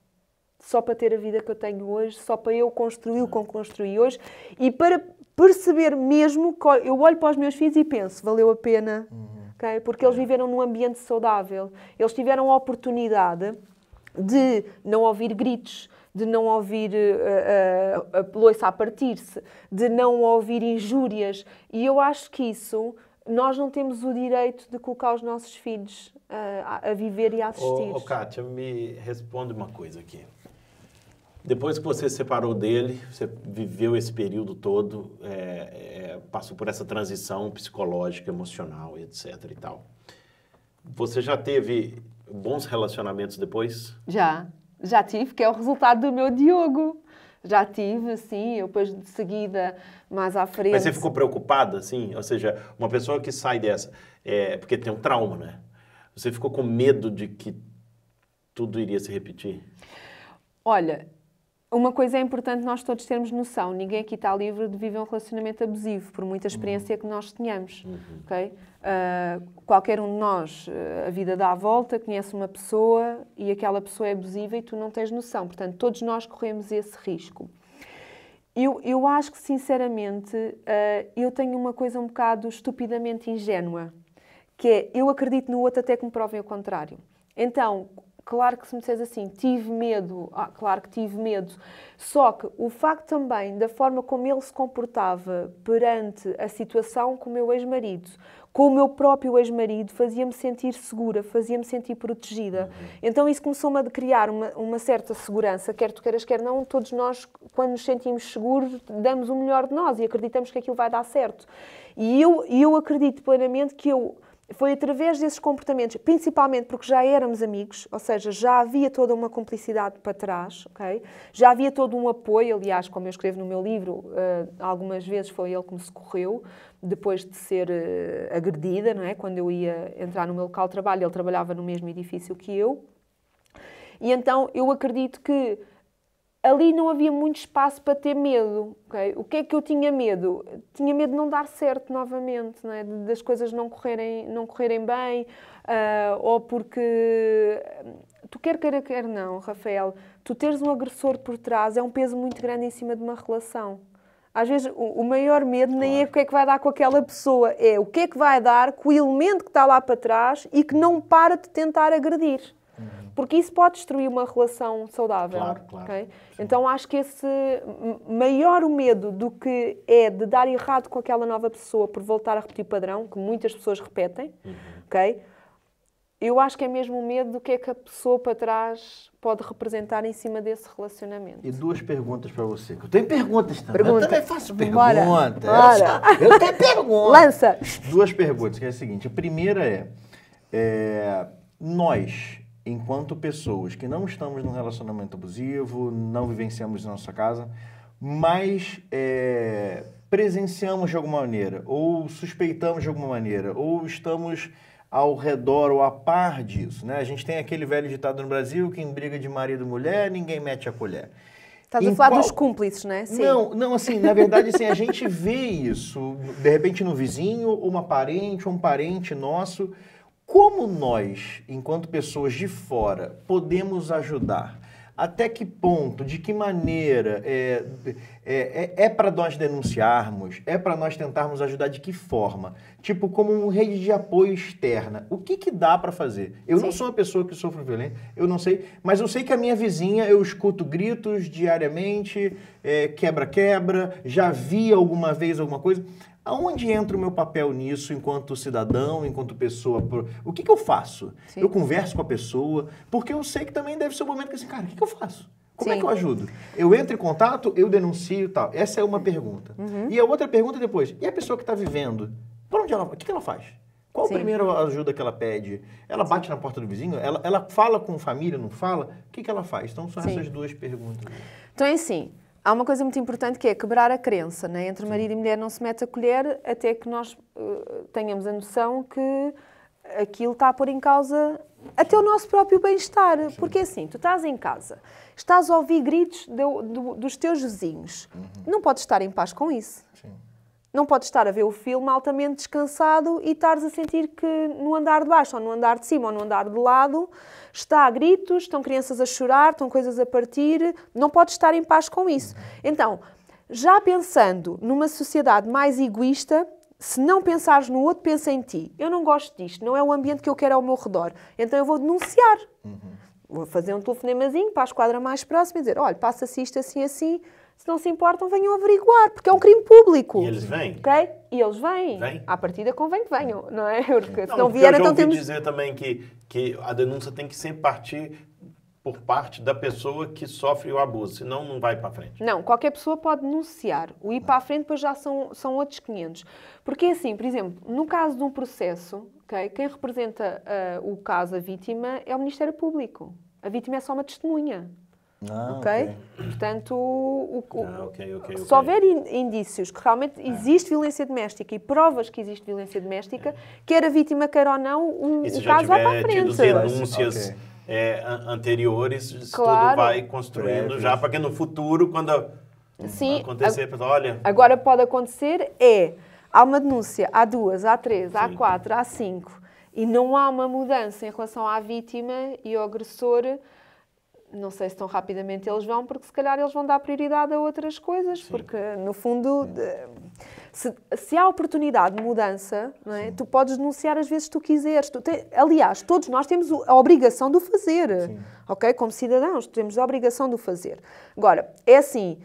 só para ter a vida que eu tenho hoje, só para eu construir o que eu construí hoje e para perceber mesmo, que eu olho para os meus filhos e penso, valeu a pena, uhum. okay? porque eles é. viveram num ambiente saudável, eles tiveram a oportunidade de não ouvir gritos, de não ouvir uh, uh, a loiça a partir-se, de não ouvir injúrias. E eu acho que isso, nós não temos o direito de colocar os nossos filhos uh, a, viver e a assistir. Ô, oh, oh, Kátia, me responde uma coisa aqui. Depois que você se separou dele, você viveu esse período todo, é, é, passou por essa transição psicológica, emocional, etc e tal. Você já teve bons relacionamentos depois? Já, já tive, que é o resultado do meu Diogo. Já tive, sim, eu depois de seguida, mais à frente... Mas você ficou preocupada, assim? Ou seja, uma pessoa que sai dessa, é, porque tem um trauma, né? Você ficou com medo de que tudo iria se repetir? Olha, uma coisa é importante nós todos termos noção: ninguém aqui está livre de viver um relacionamento abusivo, por muita experiência que nós tenhamos. Uhum. Okay? Uh, qualquer um de nós, ah, a vida dá a volta, conhece uma pessoa e aquela pessoa é abusiva e tu não tens noção. Portanto, todos nós corremos esse risco. Eu, eu acho que, sinceramente, uh, eu tenho uma coisa um bocado estupidamente ingênua, que é eu acredito no outro até que me provem o contrário. Então, Claro que se me disseres assim, tive medo, ah, claro que tive medo. Só que o facto também da forma como ele se comportava perante a situação com o meu ex-marido, com o meu próprio ex-marido, fazia-me sentir segura, fazia-me sentir protegida. Uhum. Então isso começou-me a criar uma, uma, certa segurança, quer tu queiras, quer não, todos nós, quando nos sentimos seguros, damos o melhor de nós e acreditamos que aquilo vai dar certo. E eu, eu acredito plenamente que eu foi através desses comportamentos, principalmente porque já éramos amigos, ou seja, já havia toda uma cumplicidade para trás, ok? Já havia todo um apoio, aliás, como eu escrevo no meu livro, uh, algumas vezes foi ele que me socorreu, depois de ser uh, agredida, não é? Quando eu ia entrar no meu local de trabalho, ele trabalhava no mesmo edifício que eu. E então eu acredito que ali não havia muito espaço para ter medo. Okay? O que é que eu tinha medo? Tinha medo de não dar certo novamente, não é? das coisas não correrem, não correrem bem, uh, ou porque. Tu quer queira, quer não, Rafael, tu teres um agressor por trás é um peso muito grande em cima de uma relação. Às vezes o maior medo nem é o que é que vai dar com aquela pessoa, é o que é que vai dar com o elemento que está lá para trás e que não para de tentar agredir porque isso pode destruir uma relação saudável. Claro, claro. Okay? Então acho que esse maior o medo do que é de dar errado com aquela nova pessoa por voltar a repetir o padrão, que muitas pessoas repetem, uhum. ok? Eu acho que é mesmo o medo do que é que a pessoa para trás pode representar em cima desse relacionamento. E duas perguntas para você. Eu tenho perguntas também. Pergunta. Eu também faço perguntas. Bora. Bora. Eu tenho perguntas. Lança. Duas perguntas, que é a seguinte. A primeira é, é nós enquanto pessoas que não estamos num relacionamento abusivo, não vivenciamos na nossa casa, mas é, presenciamos de alguma maneira, ou suspeitamos de alguma maneira, ou estamos ao redor ou a par disso, né? A gente tem aquele velho ditado no Brasil, quem briga de marido e mulher, ninguém mete a colher. Está do a qual... dos cúmplices, né? Sim. Não, não, assim, na verdade, assim, a gente vê isso, de repente, no vizinho, ou uma parente, um parente nosso, como nós, enquanto pessoas de fora, podemos ajudar? Até que ponto, de que maneira é, é, é, é para nós denunciarmos, é para nós tentarmos ajudar de que forma? Tipo, como uma rede de apoio externa. O que, que dá para fazer? Eu Sim. não sou uma pessoa que sofre violência, eu não sei, mas eu sei que a minha vizinha, eu escuto gritos diariamente, é, quebra-quebra, é, já vi alguma vez alguma coisa. Aonde entra o meu papel nisso enquanto cidadão, enquanto pessoa? O que, que eu faço? Sim. Eu converso com a pessoa, porque eu sei que também deve ser o um momento que assim, cara, o que, que eu faço? Como é Sim. é que eu ajudo? Eu entro em contato, eu denuncio e tal. Essa é uma pergunta. Uhum. E a outra pergunta é depois, e a pessoa que está vivendo? Por onde ela, o que, que ela faz? Qual Sim. a primeira ajuda que ela pede? Ela bate na porta do vizinho? Ela, ela fala com família, não fala? O que, que ela faz? Então, são essas duas perguntas. Então, é assim, Há uma coisa muito importante que é quebrar a crença, né? entre marido e mulher não se mete a colher até que nós uh, tenhamos a noção que aquilo está a pôr em causa até o nosso próprio bem-estar. Porque é assim, tu estás em casa, estás a ouvir gritos dos teus vizinhos, uhum. não podes estar em paz com isso. Sim. Não pode estar a ver o filme altamente descansado e estares a sentir que no andar de baixo, ou no andar de cima, ou no andar de lado, está a gritos, estão crianças a chorar, estão coisas a partir. Não pode estar em paz com isso. Então, já pensando numa sociedade mais egoísta, se não pensares no outro, pensa em ti. Eu não gosto disto, não é o ambiente que eu quero ao meu redor. Então eu vou denunciar. Uhum. Vou fazer um telefonemazinho para a esquadra mais próxima e dizer: olha, passa-se isto assim, assim se não se importam, venham averiguar, porque é um crime público. E eles vêm. Ok? E eles vêm. Vêm. À partida convém que venham, não é? Porque se não, vieram, então temos... dizer também que, que a denúncia tem que sempre partir por parte da pessoa que sofre o abuso, senão não vai para frente. Não, qualquer pessoa pode denunciar. O ir para a frente depois já são, são outros 500. Porque é assim, por exemplo, no caso de um processo, okay, quem representa uh, o caso, a vítima, é o Ministério Público. A vítima é só uma testemunha. Ah, okay? ok? Portanto, o, o, ah, okay, okay, se houver indícios que realmente existe violência doméstica e provas que existe violência doméstica, quer a vítima quer ou não, o, o caso vai para a frente. denúncias é, anteriores, claro. tudo vai construindo já para que no futuro, quando Sim, acontecer, a, olha... Agora pode acontecer é, há uma denúncia, há duas, há três, Sim. há quatro, há cinco, e não há uma mudança em relação à vítima e ao agressor não sei se tão rapidamente eles vão, porque se calhar eles vão dar prioridade a outras coisas, Sim. porque no fundo, de, se, se, há oportunidade de mudança, é? tu podes denunciar às vezes que tu quiseres. Tu te, aliás, todos nós temos a obrigação de o fazer, Sim. ok? Como cidadãos, temos a obrigação de o fazer. Agora, é assim.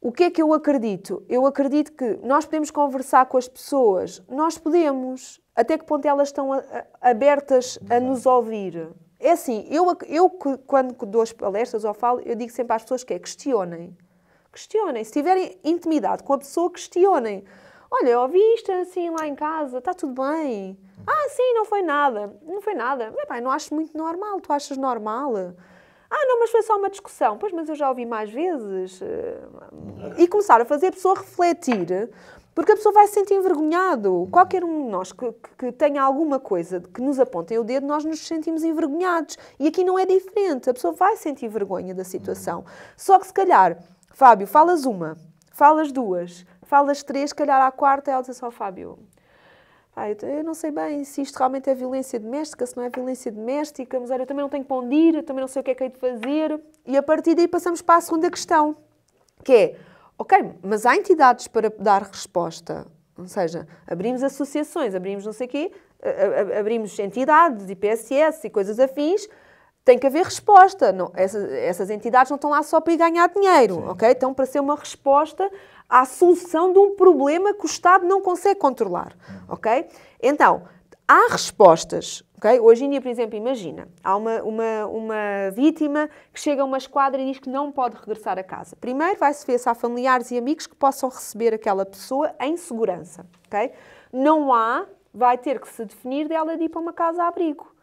O que é que eu acredito? Eu acredito que nós podemos conversar com as pessoas, nós podemos, até que ponto elas estão a, a, abertas a nos ouvir, é assim, eu, eu quando dou as palestras ou falo, eu digo sempre às pessoas que é questionem. Questionem. Se tiverem intimidade com a pessoa, questionem. Olha, eu ouvi isto assim lá em casa, está tudo bem. Ah, sim, não foi nada. Não foi nada. Epá, não acho muito normal, tu achas normal? Ah, não, mas foi só uma discussão. Pois, mas eu já ouvi mais vezes. Eh, e começar a fazer a pessoa refletir porque a pessoa vai se sentir envergonhado. Qualquer um de nós que, que tenha alguma coisa que nos apontem o dedo, nós nos sentimos envergonhados. E aqui não é diferente. A pessoa vai sentir vergonha da situação. Só que se calhar, Fábio, falas uma, falas duas, falas três, se calhar à quarta ela diz só, assim, oh, Fábio, ah, eu não sei bem se isto realmente é violência doméstica, se não é violência doméstica, mas olha, eu também não tenho para onde ir, eu também não sei o que é que hei de fazer. E a partir daí passamos para a segunda questão, que é Ok, mas há entidades para dar resposta. Ou seja, abrimos associações, abrimos não sei o quê, abrimos entidades, IPSS e coisas afins, tem que haver resposta. Não, essas, essas, entidades não estão lá só para ir ganhar dinheiro, Sim. ok? Estão para ser uma resposta à solução de um problema que o Estado não consegue controlar, uhum. ok? Então, há respostas. Okay? Hoje em dia, por exemplo, imagina, há uma, uma, uma vítima que chega a uma esquadra e diz que não pode regressar a casa. Primeiro vai-se ver se há familiares e amigos que possam receber aquela pessoa em segurança. Okay? Não há, vai ter que se definir dela de ir para uma casa-abrigo.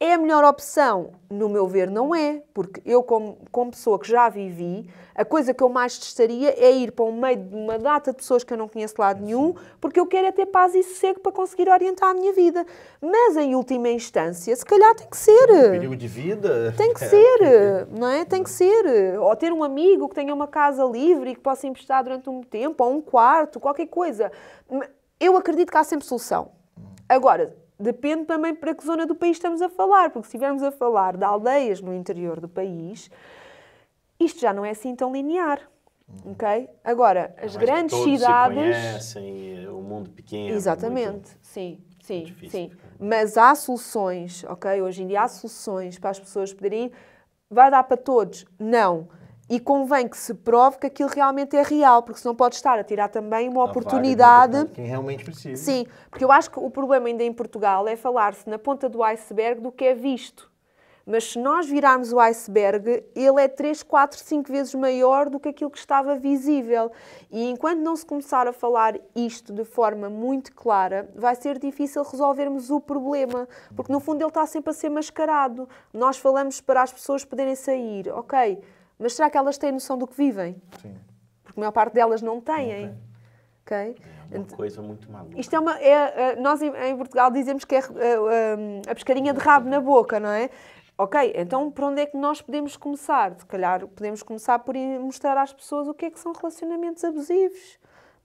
É a melhor opção? No meu ver, não é, porque eu, como, como pessoa que já vivi, a coisa que eu mais testaria é ir para o meio de uma data de pessoas que eu não conheço de lado nenhum, porque eu quero é ter paz e sossego para conseguir orientar a minha vida. Mas, em última instância, se calhar tem que ser. Um período de vida? Tem que ser, é. não é? Tem que ser. Ou ter um amigo que tenha uma casa livre e que possa emprestar durante um tempo, ou um quarto, qualquer coisa. Eu acredito que há sempre solução. Hum. Agora, depende também para que zona do país estamos a falar, porque se estivermos a falar de aldeias no interior do país, isto já não é assim tão linear. Uhum. Ok? Agora, as grandes todos cidades. Se conhecem, eh, o mundo pequeno. É Exatamente, muito... sim. Sim, difícil, sim. Mas há soluções, ok? Hoje em dia há soluções para as pessoas poderem. Vai dar para todos? Não e convém que se prove que aquilo realmente é real, porque senão pode estar a tirar também uma a oportunidade. Quem realmente precisa. Sim, porque eu acho que o problema ainda em Portugal é falar-se na ponta do iceberg do que é visto. Mas se nós virarmos o iceberg, ele é 3, 4, 5 vezes maior do que aquilo que estava visível. E enquanto não se começar a falar isto de forma muito clara, vai ser difícil resolvermos o problema, porque no fundo ele está sempre a ser mascarado. Nós falamos para as pessoas poderem sair, ok? Mas será que elas têm noção do que vivem? Sim. Porque a maior parte delas não têm. Não tem. É uma coisa muito maluca. Isto é uma. É, é nós em Portugal dizemos que é, é, é a, a pescadinha de rabo na boca, não é? Ok, então por onde é que nós podemos começar? Se calhar podemos começar por mostrar às pessoas o que é que são relacionamentos abusivos.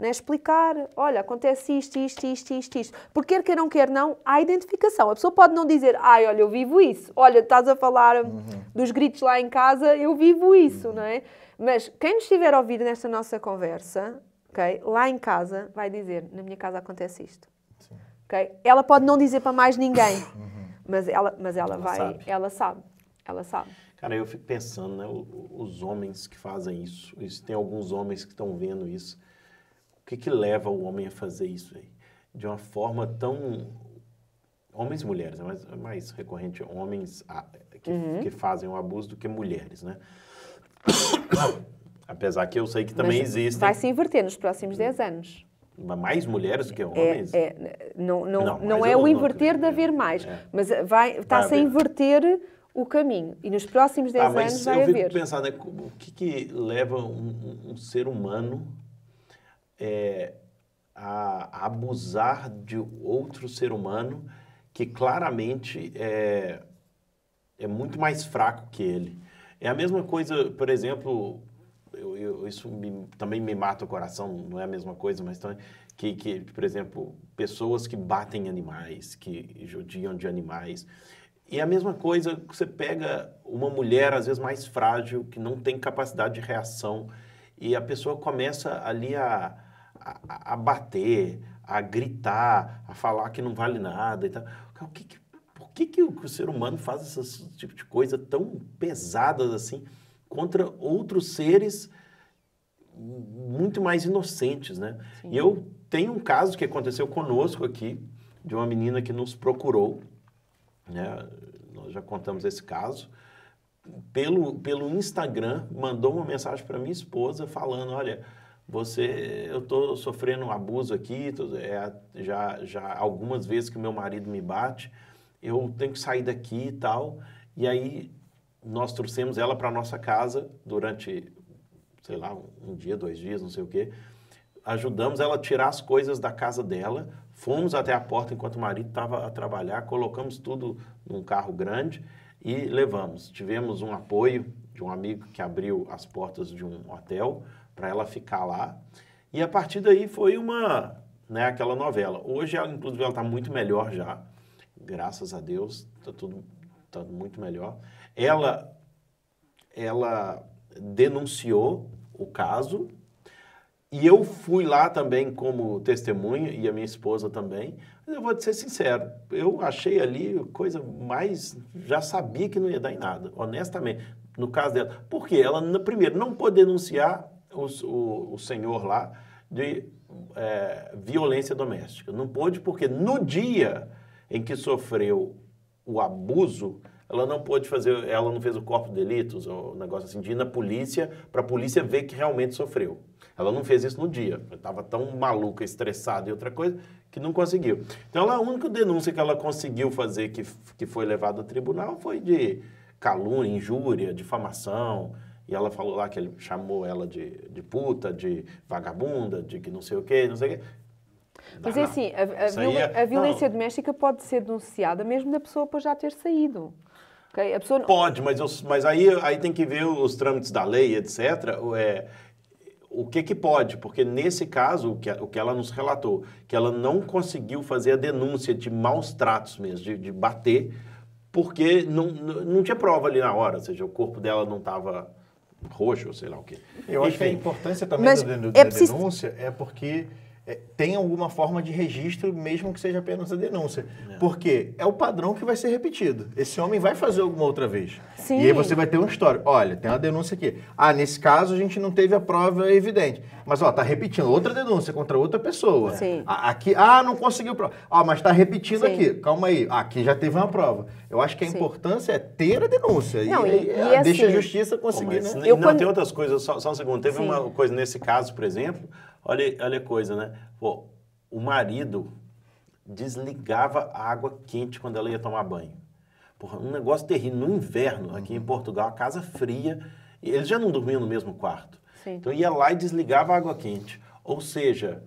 Né? Explicar, olha, acontece isto, isto, isto, isto, isto. Porque quer, quer não quer não, há identificação. A pessoa pode não dizer, ai, olha, eu vivo isso. Olha, estás a falar uhum. dos gritos lá em casa, eu vivo isso, uhum. não é? Mas quem nos estiver ouvindo nesta nossa conversa, ok lá em casa, vai dizer, na minha casa acontece isto. Sim. Okay? Ela pode não dizer para mais ninguém, uhum. mas ela, mas ela, ela vai, sabe. ela sabe, ela sabe. Cara, eu fico pensando, né? Os homens que fazem isso, isso tem alguns homens que estão vendo isso. O que, que leva o homem a fazer isso aí? De uma forma tão. Homens e mulheres, é mais, é mais recorrente homens a, que, uhum. que, fazem o abuso do que mulheres, né? Apesar que eu sei que também Mas existem. Vai se inverter nos próximos 10 anos mais mulheres do que é, homens? É, é, não, não, não, não é o inverter de haver mais, é. mas vai, está-se a inverter o caminho. E nos próximos 10 tá, anos vai eu haver. Eu fico pensando, né, o que, que leva um, um, ser humano é, a, abusar de outro ser humano que claramente é, é muito mais fraco que ele. É a mesma coisa, por exemplo, eu, eu, isso me, também me mata o coração, não é a mesma coisa, mas também, que, que, por exemplo, pessoas que batem animais, que judiam de animais. E a mesma coisa, você pega uma mulher, às vezes mais frágil, que não tem capacidade de reação, e a pessoa começa ali a, a, a, bater, a gritar, a falar que não vale nada e tal. O que, que por que, que o, que o ser humano faz esse tipo de coisa tão pesadas assim contra outros seres muito mais inocentes, né? Sim. E eu tenho um caso que aconteceu conosco aqui, de uma menina que nos procurou, né? Nós já contamos esse caso. Pelo, pelo Instagram, mandou uma mensagem para minha esposa falando: Olha, você, eu estou sofrendo um abuso aqui, é, já, já algumas vezes que meu marido me bate, eu tenho que sair daqui e tal. E aí nós trouxemos ela para nossa casa durante, sei lá, um dia, dois dias, não sei o quê. Ajudamos ela a tirar as coisas da casa dela, fomos até a porta enquanto o marido estava a trabalhar, colocamos tudo num carro grande e levamos. Tivemos um apoio de um amigo que abriu as portas de um hotel para ela ficar lá. E a partir daí foi uma, né, aquela novela. Hoje, ela, inclusive, ela está muito melhor já. Graças a Deus, está tudo tá muito melhor. Ela, ela denunciou o caso e eu fui lá também como testemunha e a minha esposa também. Mas eu vou te ser sincero, eu achei ali coisa mais. Já sabia que não ia dar em nada, honestamente. No caso dela. Porque ela, primeiro, não pôde denunciar o, o senhor lá de é, violência doméstica. Não pôde porque no dia em que sofreu o abuso, ela não pôde fazer, ela não fez o corpo de delitos, ou um negócio assim, de ir na polícia, para a polícia ver que realmente sofreu. Ela não fez isso no dia, estava tão maluca, estressada e outra coisa, que não conseguiu. Então, ela, a única denúncia que ela conseguiu fazer, que, que foi levada ao tribunal, foi de calúnia, injúria, difamação, e ela falou lá que ele chamou ela de, de puta, de vagabunda, de que não sei o quê, não sei o quê. Mas é assim, a, a, viol é... a violência não. doméstica pode ser denunciada mesmo da pessoa após já ter saído. Okay? A pessoa... Pode, mas, eu, mas aí, aí tem que ver os trâmites da lei, etc. É, o que, que pode, porque nesse caso, o que, o que ela nos relatou, que ela não conseguiu fazer a denúncia de maus tratos mesmo, de, de bater, porque não, não, não tinha prova ali na hora, ou seja, o corpo dela não estava roxo, sei lá o quê. Eu Enfim. acho que a importância também da, é denúncia preciso... é porque é, tem alguma forma de registro, mesmo que seja apenas a denúncia. É. Porque é o padrão que vai ser repetido. Esse homem vai fazer alguma outra vez. Sim. E aí você vai ter um histórico. Olha, tem uma denúncia aqui. Ah, nesse caso a gente não teve a prova evidente. Mas, ó, tá repetindo outra denúncia contra outra pessoa. Sim. Aqui, ah, não conseguiu prova. Ah, mas tá repetindo Sim. aqui. Calma aí. Aqui já teve uma prova. Eu acho que a Sim. importância é ter a denúncia. Não, e, e, é, e deixa assim, a justiça conseguir, Pô, né? Eu, não, quando... tem outras coisas. Só, só um segundo. Teve Sim. uma coisa nesse caso, por exemplo Olha, olha a coisa, né? Pô, o marido desligava a água quente quando ela ia tomar banho. Porra, um negócio terrível. No inverno, aqui em uhum. Portugal, a casa fria, eles já não dormiam no mesmo quarto. Sim. Então ia lá e desligava a água quente. Ou seja,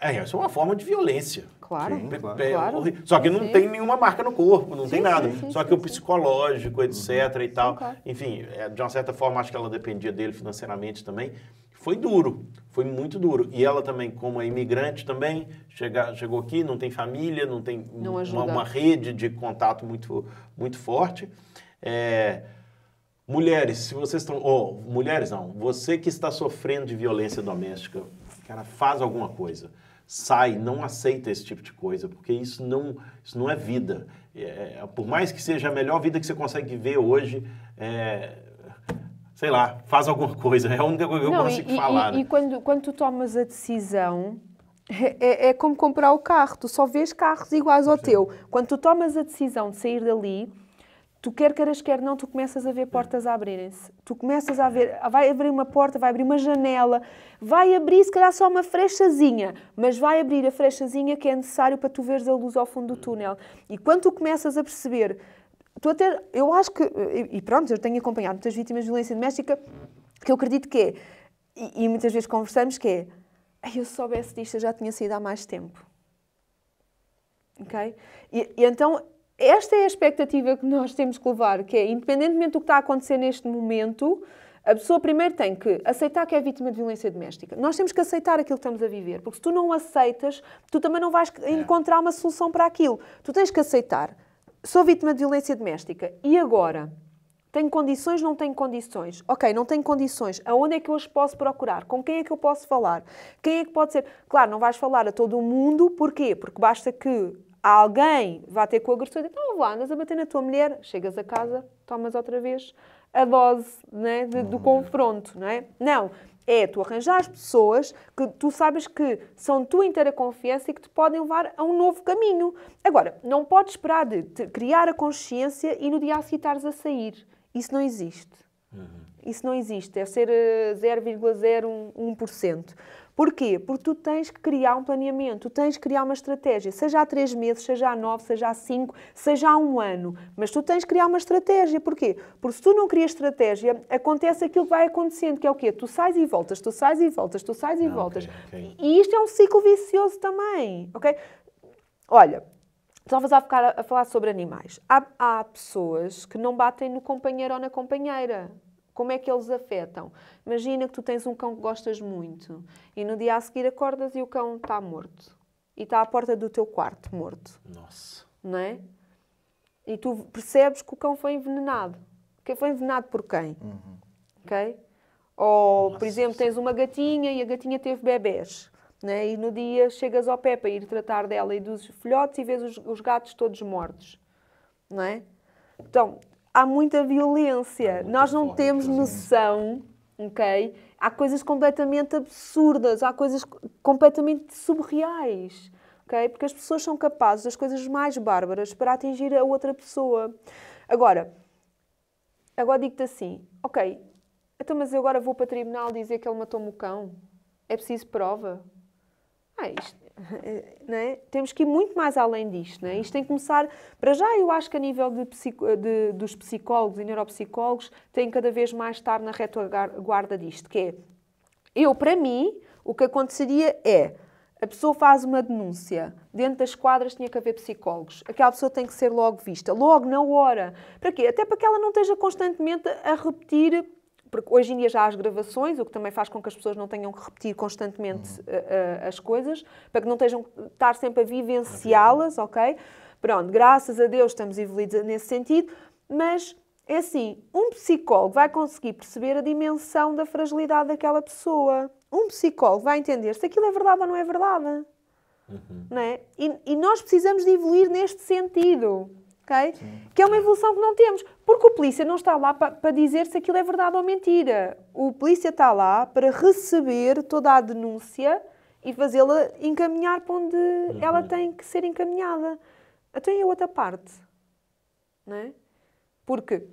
é, isso é uma forma de violência. Claro. Sim, claro. É, é claro. Só que não sim. tem nenhuma marca no corpo, não sim, tem nada. Só que o psicológico, etc. e tal. Claro. Enfim, é, de uma certa forma, acho que ela dependia dele financeiramente também foi duro, foi muito duro. E ela também, como é imigrante também, chega, chegou aqui, não tem família, não tem não uma, uma, rede de contato muito, muito forte. É, mulheres, se vocês estão... Oh, mulheres não, você que está sofrendo de violência doméstica, cara, faz alguma coisa. Sai, não aceita esse tipo de coisa, porque isso não, isso não é vida. É, é por mais que seja a melhor vida que você consegue ver hoje, é, sei lá, faz alguma coisa. É a única coisa que não, eu consigo e, falar. E, e, quando, quando tu tomas a decisão, é, é, é, como comprar o carro, tu só vês carros iguais ao Sim. teu. Quando tu tomas a decisão de sair dali, tu quer queiras, quer não, tu começas a ver portas a abrirem-se. Tu começas a ver, vai abrir uma porta, vai abrir uma janela, vai abrir se calhar só uma frechazinha, mas vai abrir a frechazinha que é necessário para tu veres a luz ao fundo do túnel. E quando tu começas a perceber a ter, eu acho que, e pronto, eu tenho acompanhado muitas vítimas de violência doméstica, que eu acredito que é, e, e muitas vezes conversamos, que é, eu soubesse disto, eu já tinha saído há mais tempo. Ok? E, e, então, esta é a expectativa que nós temos que levar, que é, independentemente do que está a acontecer neste momento, a pessoa primeiro tem que aceitar que é vítima de violência doméstica. Nós temos que aceitar aquilo que estamos a viver, porque se tu não aceitas, tu também não vais é. encontrar uma solução para aquilo. Tu tens que aceitar sou vítima de violência doméstica e agora? Tenho condições, não tenho condições? Ok, não tenho condições. Aonde é que eu as posso procurar? Com quem é que eu posso falar? Quem é que pode ser? Claro, não vais falar a todo o mundo, porquê? Porque basta que alguém vá ter com o agressor e diga: Não, vá, andas a bater na tua mulher, chegas a casa, tomas outra vez a dose né, de, do confronto, não é? Não, é tu arranjar pessoas que tu sabes que são tua inteira confiança e que te podem levar a um novo caminho. Agora, não podes esperar de criar a consciência e no dia a seguir estares a sair. Isso não existe. Uhum. Isso não existe. É ser 0,01%. Eh, Porquê? Porque tu tens que criar um planeamento, tu tens que criar uma estratégia, seja há três meses, seja há nove, seja há cinco, seja há um ano, mas tu tens que criar uma estratégia. Porquê? Porque se tu não crias estratégia, acontece aquilo que vai acontecendo, que é o quê? Tu sais e voltas, tu sais e voltas, tu sais e ah, voltas. Okay, okay. E isto é um ciclo vicioso também, ok? Olha, Estavas a, ficar a falar sobre animais. Há, há pessoas que não batem no companheiro ou na companheira. Como é que eles afetam? Imagina que tu tens um cão que gostas muito e no dia a seguir acordas e o cão está morto. E está à porta do teu quarto, morto. Nossa. Não é? E tu percebes que o cão foi envenenado. Que foi envenenado por quem? Uhum. Ok? Ou, Nossa. por exemplo, tens uma gatinha e a gatinha teve bebés. Né? E no dia chegas ao pé para ir tratar dela e dos filhotes e vês os, os gatos todos mortos. Não é? Então, há muita violência. Há muita Nós não temos noção, ok? Há coisas completamente absurdas, há coisas completamente surreais, ok? Porque as pessoas são capazes das coisas mais bárbaras para atingir a outra pessoa. Agora, agora digo-te assim, ok, então mas eu agora vou para o tribunal dizer que ele matou-me o cão? É preciso prova? Ah, isto, Eh, é? Temos que ir muito mais além disto. É? Isto tem que começar, para já, eu acho que a nível de psico, eh, de, dos psicólogos e neuropsicólogos, tem cada vez mais estar na retaguarda disto, que é, eu, para mim, o que aconteceria é, a pessoa faz uma denúncia, dentro das quadras tinha que haver psicólogos, aquela pessoa tem que ser logo vista, logo, na hora. Para quê? Até para que ela não esteja constantemente a repetir porque hoje em dia já há as gravações, o que também faz com que as pessoas não tenham que repetir constantemente uhum. Eh, eh, as coisas, para que não estejam estar sempre a vivenciá-las, ok? Pronto, graças a Deus estamos evoluídos nesse sentido, mas é assim, um psicólogo vai conseguir perceber a dimensão da fragilidade daquela pessoa. Um psicólogo vai entender se aquilo é verdade ou não é verdade. Uhum. Não é? E, e nós precisamos de evoluir neste sentido. Okay? Que é uma evolução que não temos. Porque o polícia não está lá para, dizer se aquilo é verdade ou mentira. O polícia está lá para receber toda a denúncia e fazê-la encaminhar para onde uhum. ela tem que ser encaminhada. Até então, a outra parte. Não é? Porque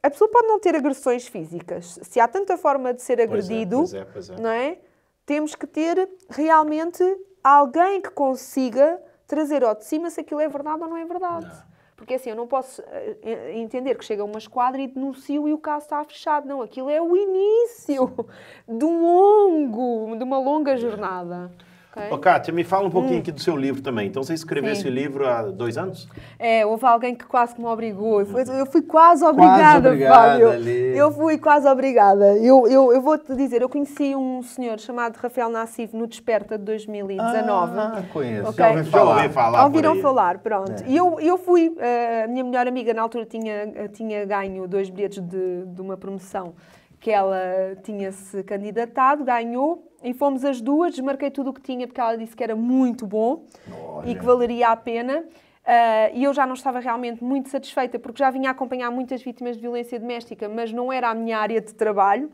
a pessoa pode não ter agressões físicas. Se há tanta forma de ser é, agredido, pois é, pois é, pois não é? temos que ter realmente alguém que consiga trazer ao de cima se aquilo é verdade ou não é verdade. Não. Porque assim, eu não posso eh, eh, entender que chega uma esquadra e denuncio e o caso está fechado. Não, aquilo é o início de um longo, de uma longa jornada. Okay. Ô, Kátia, me fala um pouquinho hum. aqui do seu livro também. Então, você escreveu Sim. esse livro há dois anos? É, houve alguém que quase que me obrigou. Eu fui quase obrigada, quase obrigada Fábio. Ali. Eu fui quase obrigada. Eu, eu, eu vou-te dizer, eu conheci um senhor chamado Rafael Nassif no Desperta de 2019. Ah, conheço. Okay? Já ouvi falar. Já Ouviram falar, pronto. É. E eu, eu fui, eh, a minha melhor amiga na altura tinha, tinha ganho dois bilhetes de, de uma promoção que ela tinha se candidatado, ganhou e fomos as duas. Desmarquei tudo o que tinha porque ela disse que era muito bom Olha. e que valeria a pena. Uh, e eu já não estava realmente muito satisfeita porque já vinha acompanhar muitas vítimas de violência doméstica, mas não era a minha área de trabalho.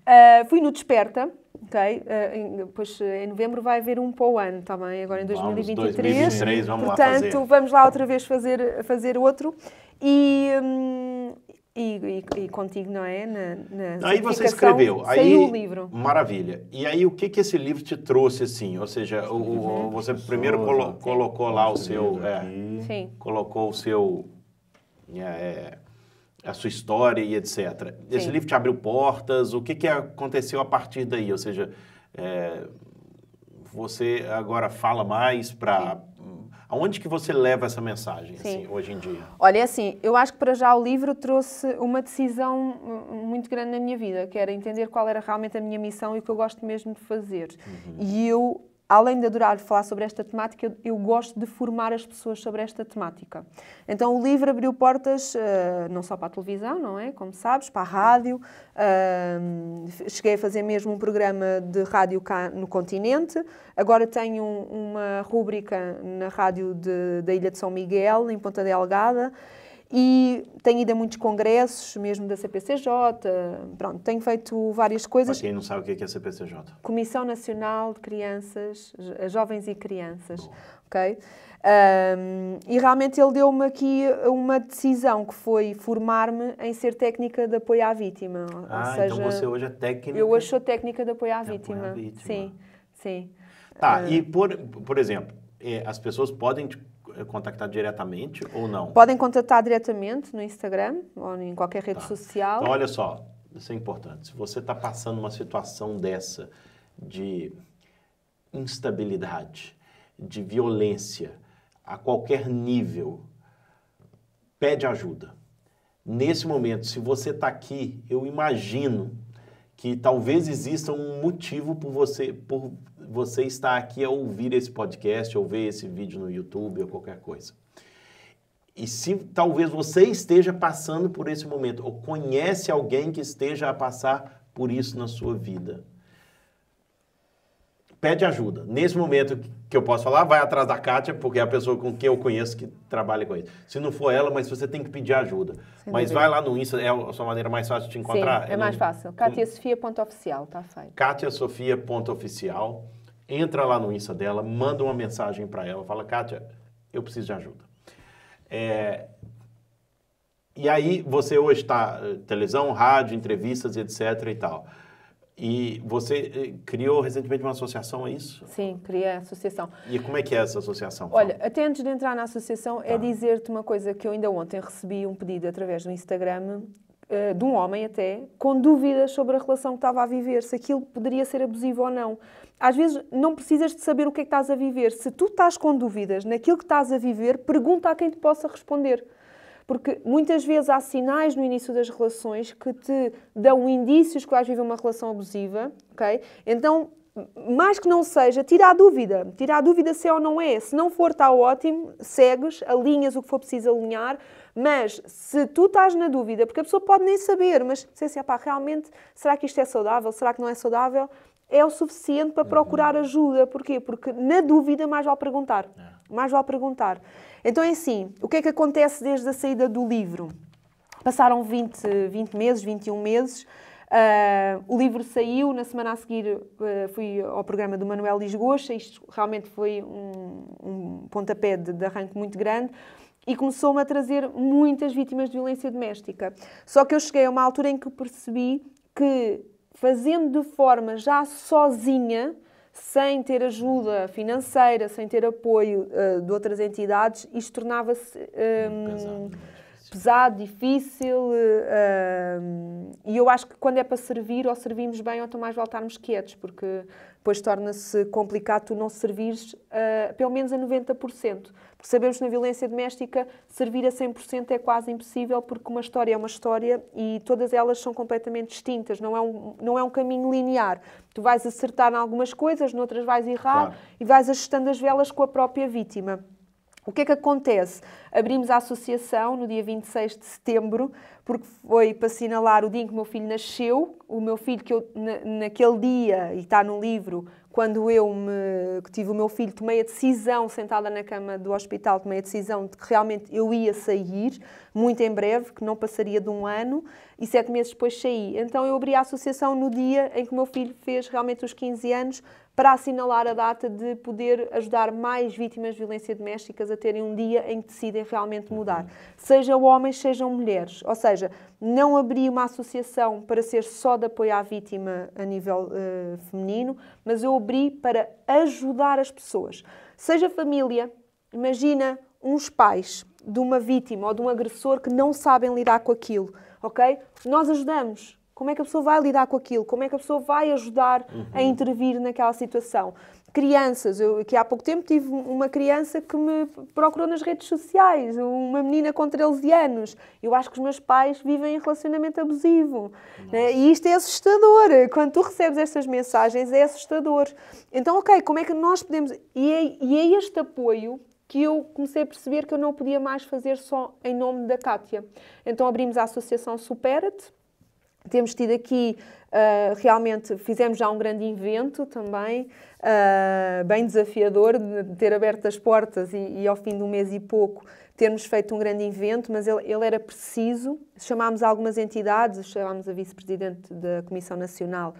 Uh, fui no Desperta, ok? Uh, em, depois em novembro vai haver um para o ano também, tá agora em 2023. Vamos, 2023 vamos Portanto, lá fazer. vamos lá outra vez fazer, fazer outro. E, hum, e, e, e contigo, não é? Na, na aí você escreveu. Aí, o livro. Maravilha. E aí o que, que esse livro te trouxe, assim? Ou seja, o, o, uhum. você primeiro colo sim. colocou lá o seu... É, colocou o seu... Né, é, a sua história e etc. Sim. Esse livro te abriu portas. O que, que aconteceu a partir daí? Ou seja, é, você agora fala mais para Aonde que você leva essa mensagem assim, hoje em dia? Olha, assim, eu acho que para já o livro trouxe uma decisão hum, hum, muito grande na minha vida, que era entender qual era realmente a minha missão e o que eu gosto mesmo de fazer. Uhum. E eu além de adorar falar sobre esta temática, eu, gosto de formar as pessoas sobre esta temática. Então o livro abriu portas eh, não só para a televisão, não é? Como sabes, para a rádio. Eh, cheguei a fazer mesmo um programa de rádio cá no continente. Agora tenho uma rúbrica na rádio de, da Ilha de São Miguel, em Ponta Delgada e tenho ido a muitos congressos, mesmo da CPCJ, pronto, tenho feito várias coisas. Para quem não sabe o que é, que é a CPCJ? Comissão Nacional de Crianças, Jovens e Crianças, Bom. ok? Um, e realmente ele deu-me aqui uma decisão que foi formar-me em ser técnica de apoio à vítima. Ah, ou então seja, então você hoje é técnica? Eu hoje sou técnica de apoio à, de vítima. Apoio à vítima. Sim, sim. Tá, uh, e ah. por, por exemplo, é, as pessoas podem eh, contactar diretamente ou não? Podem contactar diretamente no Instagram ou em qualquer rede tá. social. Então, olha só, isso é importante. Se você está passando uma situação dessa de instabilidade, de violência a qualquer nível, pede ajuda. Nesse momento, se você está aqui, eu imagino que talvez exista um motivo por você, por você está aqui a ouvir esse podcast, ou ver esse vídeo no YouTube ou qualquer coisa. E se talvez você esteja passando por esse momento, ou conhece alguém que esteja a passar por isso na sua vida, pede ajuda. Nesse momento que eu posso falar, vai atrás da Kátia, porque é a pessoa com quem eu conheço que trabalha com isso. Se não for ela, mas você tem que pedir ajuda. Sem mas dúvida. vai lá no Insta, é a sua maneira mais fácil de te encontrar? Sim, é, é mais no... fácil. KatiaSofia.oficial, tá fácil. KatiaSofia.oficial. Entra lá no Insta dela, manda uma mensagem para ela, fala, Kátia, eu preciso de ajuda. É... E aí, você hoje está eh, televisão, rádio, entrevistas, etc e tal. E você eh, criou recentemente uma associação, é isso? Sim, criei a associação. E como é que é essa associação? Olha, até antes de entrar na associação, é tá. é dizer-te uma coisa que eu ainda ontem recebi um pedido através do Instagram, eh, de um homem até, com dúvidas sobre a relação que estava a viver, se aquilo poderia ser abusivo ou não. Às vezes não precisas de saber o que é que estás a viver. Se tu estás com dúvidas naquilo que estás a viver, pergunta a quem te possa responder. Porque muitas vezes há sinais no início das relações que te dão indícios que vais viver uma relação abusiva, ok? Então, mais que não seja, tira a dúvida. Tira a dúvida se é ou não é. Se não for, está ótimo, segues, alinhas o que for preciso alinhar, mas se tu estás na dúvida, porque a pessoa pode nem saber, mas se é assim, ah, pá, realmente, será que isto é saudável? Será que não é saudável? É o suficiente para procurar uhum. ajuda. Porquê? Porque na dúvida mais vale perguntar. É. Mais vale perguntar. Então é assim, o que é que acontece desde a saída do livro? Passaram 20, 20 meses, 21 meses. Uh, o livro saiu, na semana a seguir uh, fui ao programa do Manuel Lisgocha, isto realmente foi um, um pontapé de, de arranque muito grande e começou-me a trazer muitas vítimas de violência doméstica. Só que eu cheguei a uma altura em que percebi que, fazendo de forma já sozinha, sem ter ajuda financeira, sem ter apoio uh, de outras entidades, isto tornava-se um, ehm, pesado, difícil. Uh, e eu acho que quando é para servir, ou servimos bem, ou então mais voltarmos quietos, porque depois torna-se complicado tu não servires uh, pelo menos a 90%. Sabemos que na violência doméstica servir a 100% é quase impossível porque uma história é uma história e todas elas são completamente distintas, não é um, não é um caminho linear. Tu vais acertar em algumas coisas, noutras vais errar claro. e vais ajustando as velas com a própria vítima. O que é que acontece? Abrimos a associação no dia 26 de setembro, porque foi para assinalar o dia em que o meu filho nasceu. O meu filho, que eu, naquele dia, e está no livro, quando eu me, tive o meu filho, tomei a decisão, sentada na cama do hospital, tomei a decisão de que realmente eu ia sair, muito em breve, que não passaria de um ano, e sete meses depois saí. Então eu abri a associação no dia em que o meu filho fez realmente os 15 anos, para assinalar a data de poder ajudar mais vítimas de violência doméstica a terem um dia em que decidem realmente mudar, uhum. sejam homens, sejam mulheres. Ou seja, não abrir uma associação para ser só de apoio à vítima a nível uh, feminino, mas eu abri para ajudar as pessoas. Seja família, imagina uns pais de uma vítima ou de um agressor que não sabem lidar com aquilo, ok? Nós ajudamos como é que a pessoa vai lidar com aquilo? Como é que a pessoa vai ajudar uhum. a intervir naquela situação? Crianças, eu que há pouco tempo tive uma criança que me procurou nas redes sociais, uma menina com 13 anos. Eu acho que os meus pais vivem em relacionamento abusivo. Né? E isto é assustador. Quando tu recebes estas mensagens, é assustador. Então, ok, como é que nós podemos. E é, e é este apoio que eu comecei a perceber que eu não podia mais fazer só em nome da Cátia. Então abrimos a Associação Superate, temos tido aqui, uh, realmente, fizemos já um grande evento também, uh, bem desafiador, de ter aberto as portas e, e, ao fim de um mês e pouco termos feito um grande evento, mas ele, ele era preciso. Chamámos algumas entidades, chamámos a vice-presidente da Comissão Nacional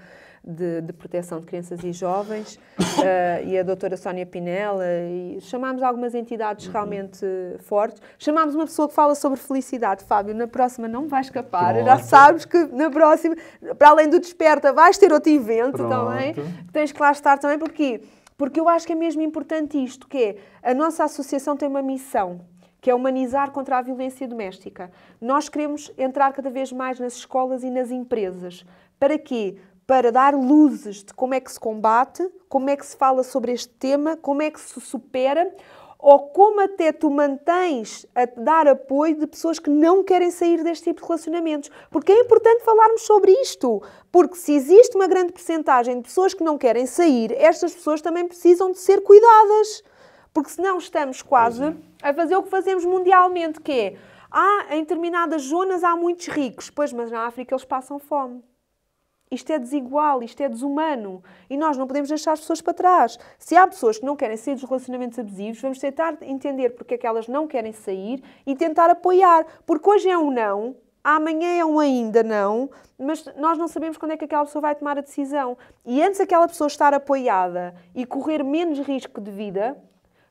de, de Proteção de Crianças e Jovens uh, e a doutora Sónia Pinela e chamámos algumas entidades uhum. realmente fortes. Chamámos uma pessoa que fala sobre felicidade. Fábio, na próxima não vai escapar. Pronto. Já sabes que na próxima, para além do Desperta, vais ter outro evento Pronto. também. Tens que lá estar também, porque... Porque eu acho que é mesmo importante isto, que é, a nossa associação tem uma missão, que é humanizar contra a violência doméstica. Nós queremos entrar cada vez mais nas escolas e nas empresas. Para quê? para dar luzes de como é que se combate, como é que se fala sobre este tema, como é que se supera ou como até tu mantens a dar apoio de pessoas que não querem sair deste tipo de relacionamentos. Porque é importante falarmos sobre isto, porque se existe uma grande percentagem de pessoas que não querem sair, estas pessoas também precisam de ser cuidadas, porque senão estamos quase é. a fazer o que fazemos mundialmente, que é, ah, em determinadas zonas há muitos ricos, pois, mas na África eles passam fome. Isto é desigual, isto é desumano. E nós não podemos deixar as pessoas para trás. Se há pessoas que não querem sair dos relacionamentos abusivos, vamos tentar entender porque é que elas não querem sair e tentar apoiar. Porque hoje é um não, amanhã é um ainda não, mas nós não sabemos quando é que aquela pessoa vai tomar a decisão. E antes aquela pessoa estar apoiada e correr menos risco de vida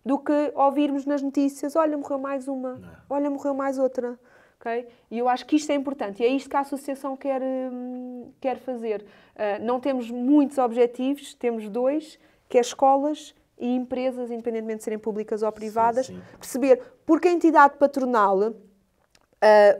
do que ouvirmos nas notícias: olha, morreu mais uma, é. olha, morreu mais outra. Okay? E eu acho que isto é importante e é isto que a associação quer, hum, quer fazer. Uh, não temos muitos objetivos, temos dois, que é escolas e empresas, independentemente de serem públicas ou privadas, sim, sim. perceber porque a entidade patronal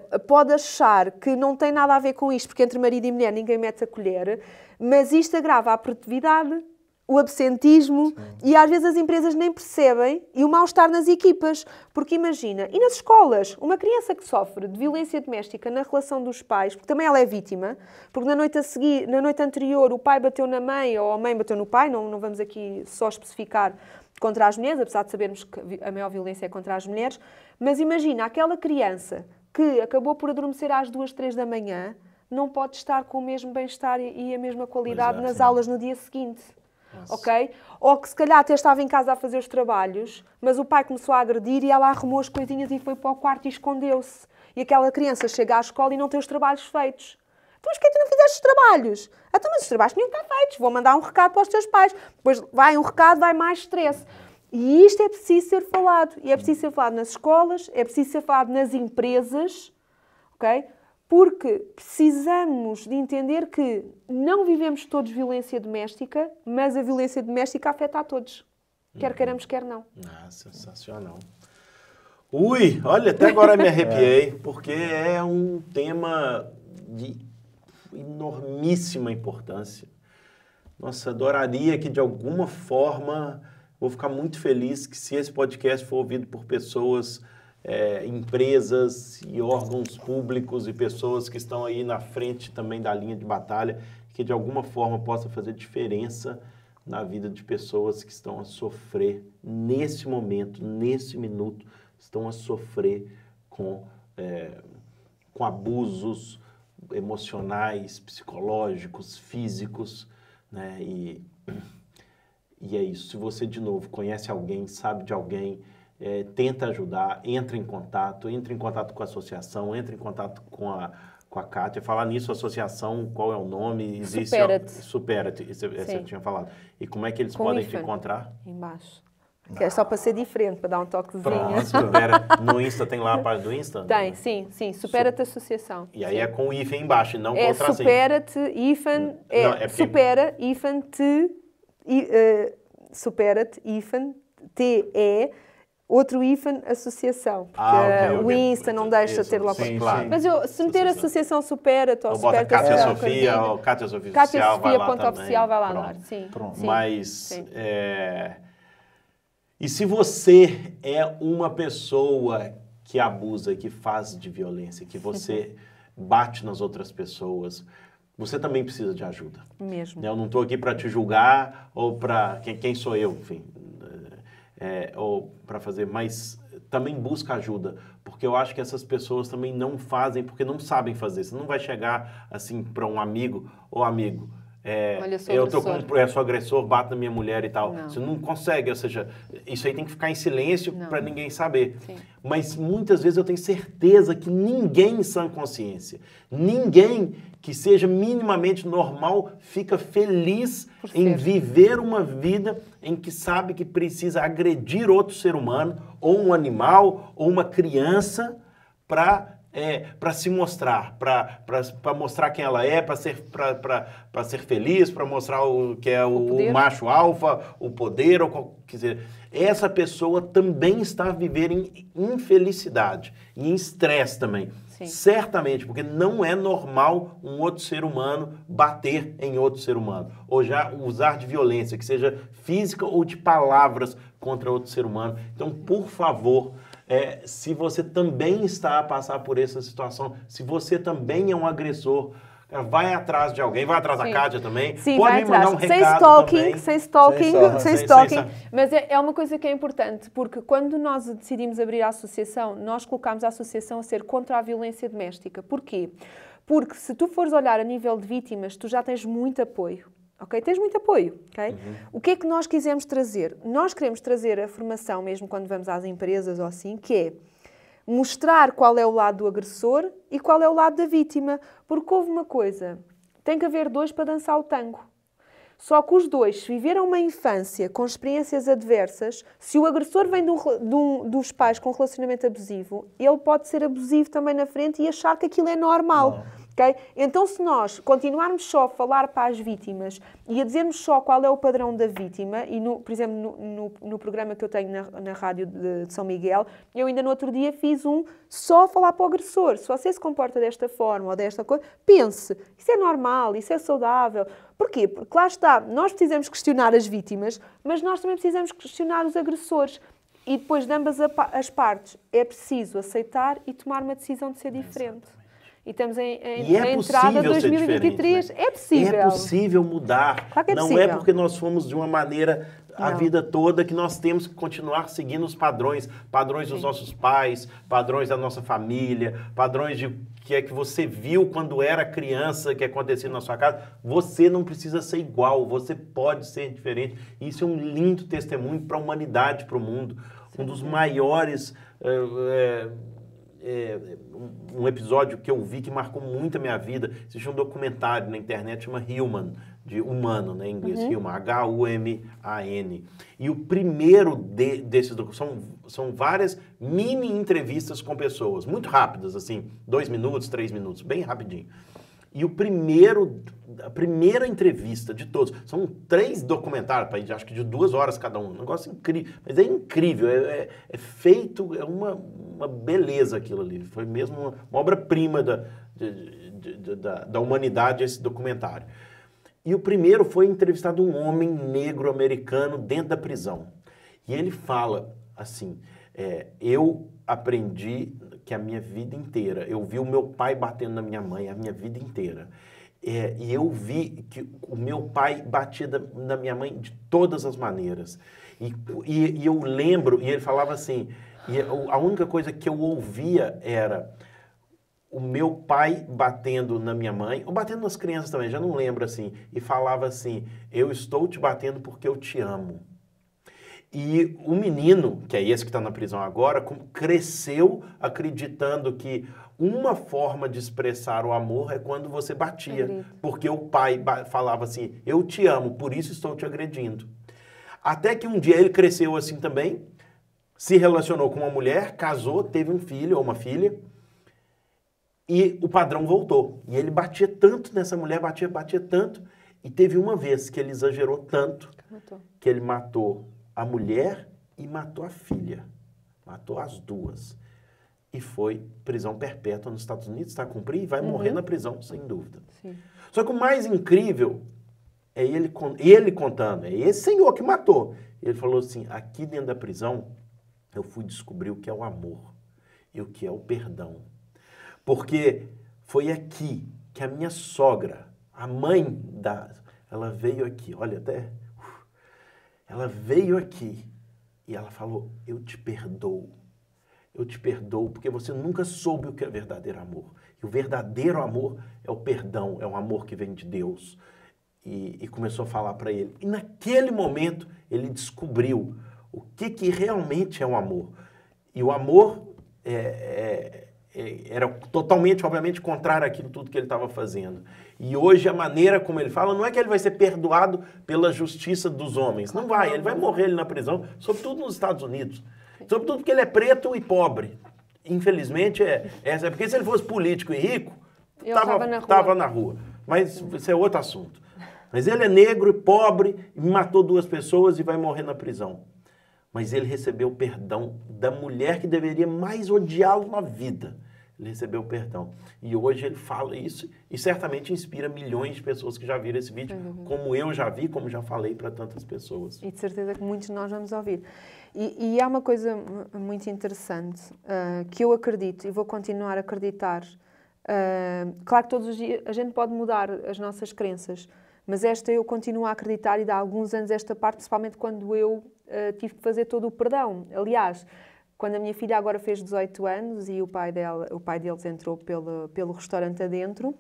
Uh, pode achar que não tem nada a ver com isto, porque entre marido e mulher ninguém mete a colher, mas isto agrava a produtividade, o absentismo Sim. e às vezes as empresas nem percebem e o mal-estar nas equipas, porque imagina, e nas escolas, uma criança que sofre de violência doméstica na relação dos pais, porque também ela é vítima, porque na noite a seguir, na noite anterior, o pai bateu na mãe ou a mãe bateu no pai, não, não vamos aqui só especificar contra as mulheres, apesar de sabermos que a maior violência é contra as mulheres, mas imagina aquela criança que acabou por adormecer às duas, três da manhã, não pode estar com o mesmo bem-estar e a mesma qualidade é, nas sim. aulas no dia seguinte ok? Ou que se calhar até estava em casa a fazer os trabalhos, mas o pai começou a agredir e ela arrumou as coisinhas e foi para o quarto e escondeu-se. E aquela criança chega à escola e não tem os trabalhos feitos. Então, mas que tu não fizeste os trabalhos? Então, mas os trabalhos tinham que estar feitos. Vou mandar um recado para os teus pais. Depois vai um recado, vai mais estresse. E isto é preciso ser falado. E é preciso ser falado nas escolas, é preciso ser falado nas empresas, ok? porque precisamos de entender que não vivemos todos violência doméstica, mas a violência doméstica afeta a todos. Quer uhum. quer não. Ah, sensacional. Ui, olha, até agora me arrepiei, porque é um tema de enormíssima importância. Nossa, adoraria que de alguma forma, vou ficar muito feliz que se esse podcast for ouvido por pessoas é, empresas e órgãos públicos e pessoas que estão aí na frente também da linha de batalha, que de alguma forma possa fazer diferença na vida de pessoas que estão a sofrer nesse momento, nesse minuto, estão a sofrer com, é, com abusos emocionais, psicológicos, físicos, né? E, e é isso. Se você, de novo, conhece alguém, sabe de alguém é, tenta ajudar, entra em contato, entra em contato com a associação, entra em contato com a, com a Cátia. Falar nisso, associação, qual é o nome? Existe Superat. Superat, você, eu tinha falado. E como é que eles com podem te encontrar? Embaixo. Que é só para ser diferente, para dar um toquezinho. Pronto, No Insta tem lá a página do Insta? Tem, né? sim, sim. Supera-te Associação. E aí sim. é com o hífen embaixo, não é o Supera-te, hífen, é, não, é supera, hífen, te, uh, supera-te, hífen, te, é, Outro hífen, associação. Ah, okay, é okay. Insta não deixa Isso, ter lá sim, claro. Mas eu, se meter associação Supera-te ou Superta Cátia Sofia ou Cátia Sofia Cátia Oficial, Sofia, vai ponto oficial, vai lá Norte. Sim. Pronto. Sim. Mas, sim. É... e se você é uma pessoa que abusa, que faz de violência, que você bate nas outras pessoas, você também precisa de ajuda. Mesmo. Eu não estou aqui para te julgar ou para quem, quem, sou eu, enfim é, ou para fazer, mas também busca ajuda, porque eu acho que essas pessoas também não fazem porque não sabem fazer. Você não vai chegar assim para um amigo ou amigo é, eu tô com, é, sou agressor, bato na minha mulher e tal. Não. Você não consegue, ou seja, isso aí tem que ficar em silêncio para ninguém saber. Sim. Mas muitas vezes eu tenho certeza que ninguém em sã consciência, ninguém que seja minimamente normal, fica feliz em viver uma vida em que sabe que precisa agredir outro ser humano, ou um animal, ou uma criança, para é, para se mostrar, para mostrar quem ela é, para ser, ser feliz, para mostrar o que é o, o, o, macho alfa, o poder, ou qual quiser. Essa pessoa também está vivendo em infelicidade e em estresse também. Sim. Certamente, porque não é normal um outro ser humano bater em outro ser humano, ou já usar de violência, que seja física ou de palavras contra outro ser humano. Então, por favor, é, se você também está a passar por essa situação, se você também é um agressor, é, vai atrás de alguém, vai atrás Sim. da Cádia também. Sim, Pode vai me atrás. mandar um recado sem stalking, sem stalking, sem stalking, sem stalking. Mas é, é, uma coisa que é importante, porque quando nós decidimos abrir a associação, nós colocámos a associação a ser contra a violência doméstica. Porquê? Porque se tu fores olhar a nível de vítimas, tu já tens muito apoio ok? Tens muito apoio, ok? Uhum. O que é que nós quisemos trazer? Nós queremos trazer a formação, mesmo quando vamos às empresas ou assim, que é mostrar qual é o lado do agressor e qual é o lado da vítima. Porque houve uma coisa, tem que haver dois para dançar o tango. Só que os dois, se viveram uma infância com experiências adversas, se o agressor vem dos pais com relacionamento abusivo, ele pode ser abusivo também na frente e achar que aquilo é normal. Não. Okay? Então, se nós continuarmos só a falar para as vítimas e a dizermos só qual é o padrão da vítima, e no, por exemplo, no, no, no programa que eu tenho na, na rádio de, de, São Miguel, eu ainda no outro dia fiz um só a falar para o agressor. Se você se comporta desta forma ou desta coisa, pense, isso é normal, isso é saudável. Porquê? Porque lá está, nós precisamos questionar as vítimas, mas nós também precisamos questionar os agressores. E depois de ambas as partes é preciso aceitar e tomar uma decisão de ser diferente e estamos em, em e é entrada 2023. Né? É possível. É possível mudar. Claro é não é possível. é porque nós fomos de uma maneira a não. vida toda que nós temos que continuar seguindo os padrões, padrões Sim. dos nossos pais, padrões da nossa família, padrões de que é que você viu quando era criança que aconteceu na sua casa. Você não precisa ser igual, você pode ser diferente. Isso é um lindo testemunho para a humanidade, para o mundo. Sim. Um dos maiores é, é, um episódio que eu vi que marcou muito a minha vida. Existe um documentário na internet chama Human, de humano, né, em inglês, uhum. Human, H-U-M-A-N. E o primeiro de, desses são, são várias mini entrevistas com pessoas, muito rápidas, assim, dois minutos, três minutos, bem rapidinho e o primeiro, a primeira entrevista de todos. São três documentários, acho que de duas horas cada um. Um negócio incrível, mas é incrível, é, é, é feito, é uma, uma beleza aquilo ali. Foi mesmo uma, uma obra-prima da, de, de, de, da, da humanidade esse documentário. E o primeiro foi entrevistado um homem negro americano dentro da prisão. E ele fala assim: é, Eu aprendi que a minha vida inteira, eu vi o meu pai batendo na minha mãe a minha vida inteira. É, e eu vi que o meu pai batia na minha mãe de todas as maneiras. E, e, e eu lembro, e ele falava assim, a única coisa que eu ouvia era o meu pai batendo na minha mãe, ou batendo nas crianças também, já não lembro assim, e falava assim: Eu estou te batendo porque eu te amo. E o menino, que é esse que está na prisão agora, cresceu acreditando que uma forma de expressar o amor é quando você batia. Porque o pai falava assim: Eu te amo, por isso estou te agredindo. Até que um dia ele cresceu assim também, se relacionou com uma mulher, casou, teve um filho ou uma filha. E o padrão voltou. E ele batia tanto nessa mulher, batia, batia tanto. E teve uma vez que ele exagerou tanto matou. que ele matou a mulher e matou a filha. Matou as duas. E foi prisão perpétua nos Estados Unidos, está a cumprir e vai uhum. morrer na prisão, sem dúvida. Sim. Só que o mais incrível é ele, ele contando, é esse senhor que matou. Ele falou assim: aqui dentro da prisão, eu fui descobrir o que é o amor e o que é o perdão. Porque foi aqui que a minha sogra, a mãe da. Ela veio aqui, olha até ela veio aqui e ela falou: Eu te perdoo. Eu te perdoo porque você nunca soube o que é verdadeiro amor. E o verdadeiro amor é o perdão, é um amor que vem de Deus. E, e começou a falar para ele. E naquele momento ele descobriu o que, que realmente é o um amor. E o amor é, é é, era totalmente, obviamente, contrário àquilo tudo que ele estava fazendo. E hoje a maneira como ele fala, não é que ele vai ser perdoado pela justiça dos homens. Não vai, ele vai morrer ali na prisão, sobretudo nos Estados Unidos. Sobretudo porque ele é preto e pobre. Infelizmente, é É, é porque se ele fosse político e rico, estava na, na rua. Mas isso é outro assunto. Mas ele é negro, e pobre, matou duas pessoas e vai morrer na prisão. Mas ele recebeu o perdão da mulher que deveria mais odiá-lo na vida ele recebeu o perdão. E hoje ele fala isso e certamente inspira milhões de pessoas que já viram esse vídeo, uhum. como eu já vi, como já falei para tantas pessoas. E de certeza que muitos de nós vamos ouvir. E, e há uma coisa muito interessante uh, que eu acredito e vou continuar a acreditar. Uh, claro que todos os dias a gente pode mudar as nossas crenças, mas esta eu continuo a acreditar e dá alguns anos esta parte, principalmente quando eu uh, tive que fazer todo o perdão. Aliás, quando a minha filha agora fez 18 anos e o pai, dela, o pai deles entrou pelo, pelo restaurante adentro,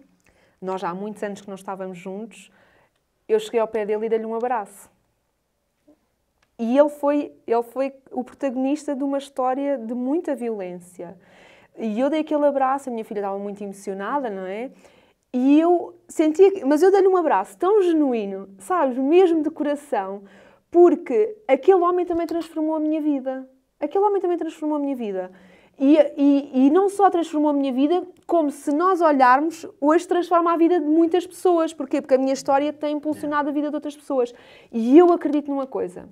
nós já há muitos anos que não estávamos juntos, eu cheguei ao pé dele e dei-lhe um abraço. E ele foi, ele foi o protagonista de uma história de muita violência. E eu dei aquele abraço, a minha filha estava muito emocionada, não é? E eu sentia, mas eu dei-lhe um abraço tão genuíno, sabes, mesmo de coração, porque aquele homem também transformou a minha vida. Aquele homem também transformou a minha vida. E, e, e, não só transformou a minha vida, como se nós olharmos, hoje transforma a vida de muitas pessoas. Porquê? Porque a minha história tem impulsionado a vida de outras pessoas. E eu acredito numa coisa.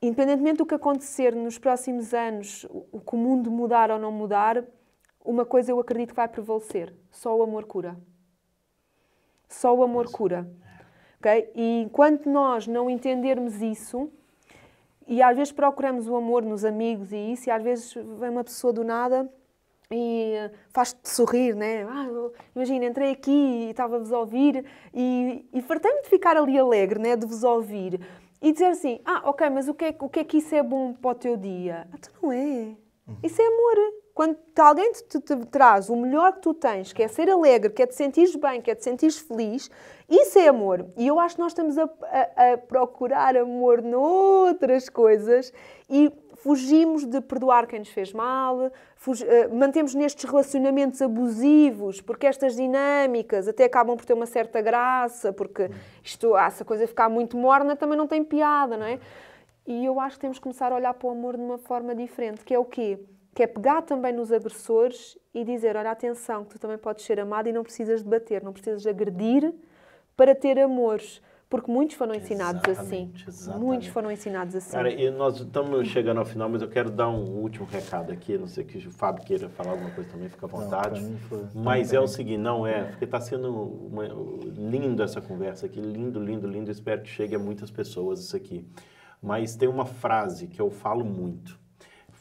Independentemente do que acontecer nos próximos anos, o que o mundo mudar ou não mudar, uma coisa eu acredito que vai prevalecer. Só o amor cura. Só o amor cura. Okay? E enquanto nós não entendermos isso, e às vezes procuramos o amor nos amigos e isso, e às vezes vem uma pessoa do nada e eh, faz-te sorrir, né? Ah, imagina, entrei aqui e estava-vos a ouvir e, e fartei-me de ficar ali alegre, né? De vos ouvir e dizer assim: Ah, ok, mas o que é, o que, é que isso é bom para o teu dia? Ah, tu não é. Uhum. Isso é amor quando alguém te, te, te, traz o melhor que tu tens, que é ser alegre, que é te sentir bem, que é te sentir feliz, isso é amor. E eu acho que nós estamos a, a, a procurar amor noutras coisas e fugimos de perdoar quem nos fez mal, uh, mantemos nestes relacionamentos abusivos, porque estas dinâmicas até acabam por ter uma certa graça, porque isto, ah, se a coisa ficar muito morna também não tem piada, não é? E eu acho que temos que começar a olhar para o amor de uma forma diferente, que é o quê? que é pegar também nos agressores e dizer: olha, atenção, que tu também podes ser amada e não precisas de bater, não precisas de agredir para ter amores. Porque muitos foram ensinados assim. exatamente, assim. Exatamente. Muitos foram ensinados assim. Cara, e nós estamos chegando ao final, mas eu quero dar um último recado aqui. Não sei que o Fábio queira falar alguma coisa também, fica à vontade. Não, foi, mas também. é o seguinte: não é, porque está sendo uma, lindo essa conversa aqui, lindo, lindo, lindo. Espero que chegue a muitas pessoas isso aqui. Mas tem uma frase que eu falo muito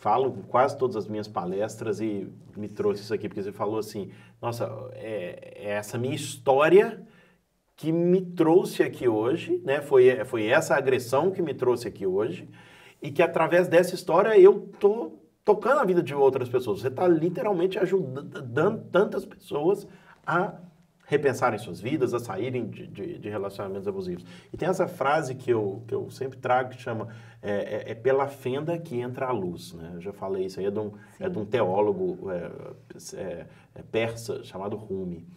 falo quase todas as minhas palestras e me trouxe isso aqui, porque você falou assim: nossa, é, é essa minha história que me trouxe aqui hoje, né? Foi, foi essa agressão que me trouxe aqui hoje, e que através dessa história eu tô tocando a vida de outras pessoas. Você está literalmente ajudando tantas pessoas a repensarem suas vidas, a saírem de, de, de relacionamentos abusivos. E tem essa frase que eu, que eu sempre trago que chama é, é, é pela fenda que entra a luz. Né? Eu já falei isso aí, é de um, é de um teólogo é, é, é persa chamado Rumi.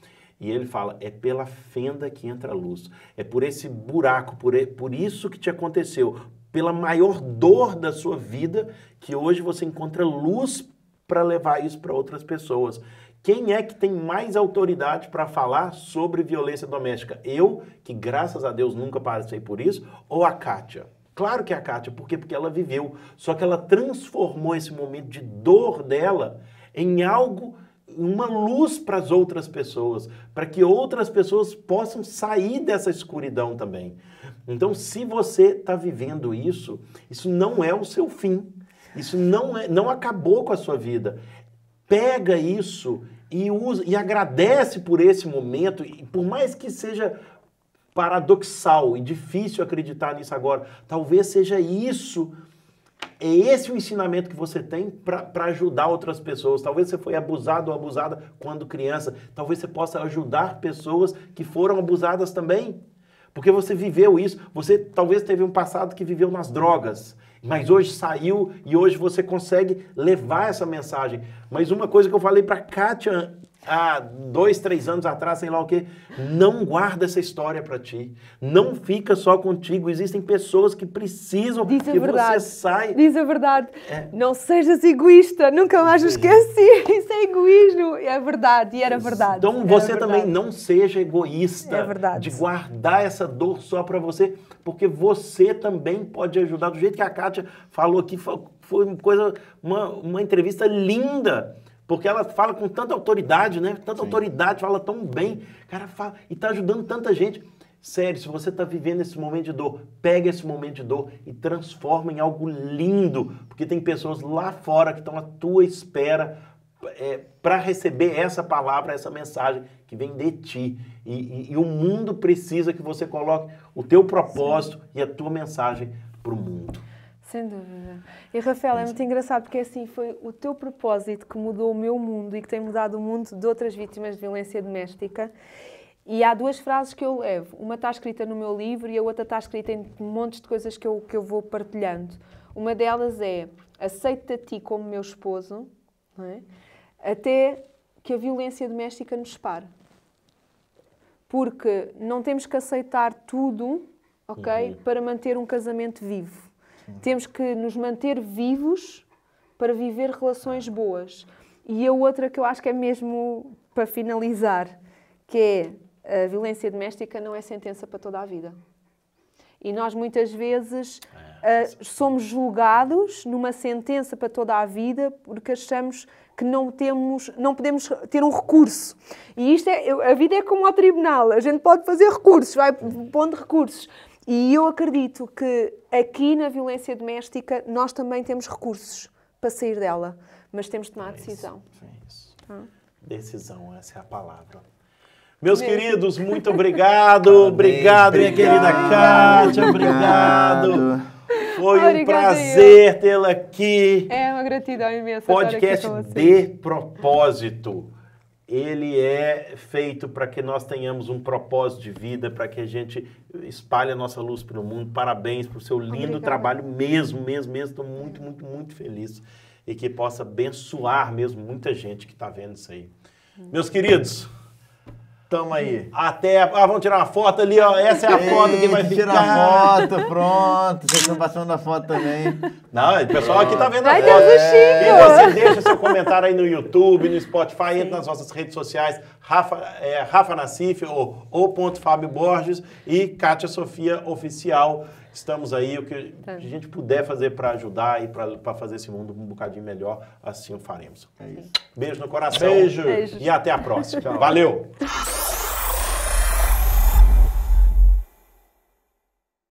E ele fala: é pela fenda que entra a luz, é por esse buraco, por, por isso que te aconteceu, pela maior dor da sua vida, que hoje você encontra luz para levar isso para outras pessoas. Quem é que tem mais autoridade para falar sobre violência doméstica? Eu, que graças a Deus nunca passei por isso, ou a Kátia? Claro que é a Kátia, por quê? Porque ela viveu. Só que ela transformou esse momento de dor dela em algo, uma luz para as outras pessoas, para que outras pessoas possam sair dessa escuridão também. Então, se você está vivendo isso, isso não é o seu fim. Isso não, é, não acabou com a sua vida. Pega isso e, usa, e agradece por esse momento, e por mais que seja paradoxal e difícil acreditar nisso agora, talvez seja isso é esse o ensinamento que você tem para ajudar outras pessoas. Talvez você foi abusado ou abusada quando criança. Talvez você possa ajudar pessoas que foram abusadas também. Porque você viveu isso. Você talvez teve um passado que viveu nas drogas. Mas hoje saiu e hoje você consegue levar essa mensagem. Mas uma coisa que eu falei para Kátia há dois, três anos atrás, sei lá o quê. Não guarda essa história para ti. Não fica só contigo. Existem pessoas que precisam Diz que você saia. Diz a verdade. É. Não sejas egoísta. Nunca mais me esqueci. Isso é egoísmo. É verdade. E era então verdade. Então era você verdade. também não seja egoísta. É verdade. De guardar essa dor só para você. Porque você também pode ajudar. Do jeito que a Kátia falou aqui, foi uma coisa, uma, uma entrevista linda porque ela fala com tanta autoridade, né? Tanta Sim. autoridade, fala tão bem. Cara, fala e tá ajudando tanta gente. Sério, se você está vivendo esse momento de dor, pega esse momento de dor e transforma em algo lindo, porque tem pessoas lá fora que estão à tua espera é, para receber essa palavra, essa mensagem que vem de ti. E, e, e o mundo precisa que você coloque o teu propósito Sim. e a tua mensagem para o mundo. Sem dúvida. E Rafael, é muito engraçado porque assim foi o teu propósito que mudou o meu mundo e que tem mudado o mundo de outras vítimas de violência doméstica. E há duas frases que eu levo. Uma está escrita no meu livro e a outra está escrita em montes de coisas que eu, que eu vou partilhando. Uma delas é: aceito-te a ti como meu esposo, é? até que a violência doméstica nos pare. Porque não temos que aceitar tudo, ok? Uhum. Para manter um casamento vivo. Temos que nos manter vivos para viver relações boas. E a outra que eu acho que é mesmo para finalizar, que é a violência doméstica não é sentença para toda a vida. E nós muitas vezes é. uh, somos julgados numa sentença para toda a vida porque achamos que não temos, não podemos ter um recurso. E isto é, a vida é como ao tribunal, a gente pode fazer recursos, vai pondo recursos. E eu acredito que aqui na violência doméstica nós também temos recursos para sair dela, mas temos de tomar é decisão. Isso, é isso. É tá? Decisão, essa é a palavra. Meus queridos, muito obrigado. Amém. obrigado, minha querida Kátia. Obrigado. Foi Obrigada um prazer tê-la aqui. É uma gratidão imensa. Podcast de propósito ele é feito para que nós tenhamos um propósito de vida, para que a gente espalhe a nossa luz pelo mundo. Parabéns por seu lindo Obrigada. trabalho mesmo, mesmo, mesmo. Estou muito, muito, muito feliz e que possa abençoar mesmo muita gente que está vendo isso aí. Hum. Meus queridos, Tamo aí. Até. Ah, vamos tirar uma foto ali, ó. Essa é a foto que vai ficar. Tira a foto, pronto. Vocês estão passando a foto também. Não, o pessoal aqui tá vendo a vai foto. É. E você deixa seu comentário aí no YouTube, no Spotify, entre entra nas nossas redes sociais, Rafa, é, Rafa Nassif ou, ou Fábio Borges e Kátia Sofia Oficial estamos aí, o que tá. a gente puder fazer para ajudar e para fazer esse mundo um bocadinho melhor, assim o faremos. É isso. Beijo no coração. Beijo. Beijo. E até a próxima. Valeu.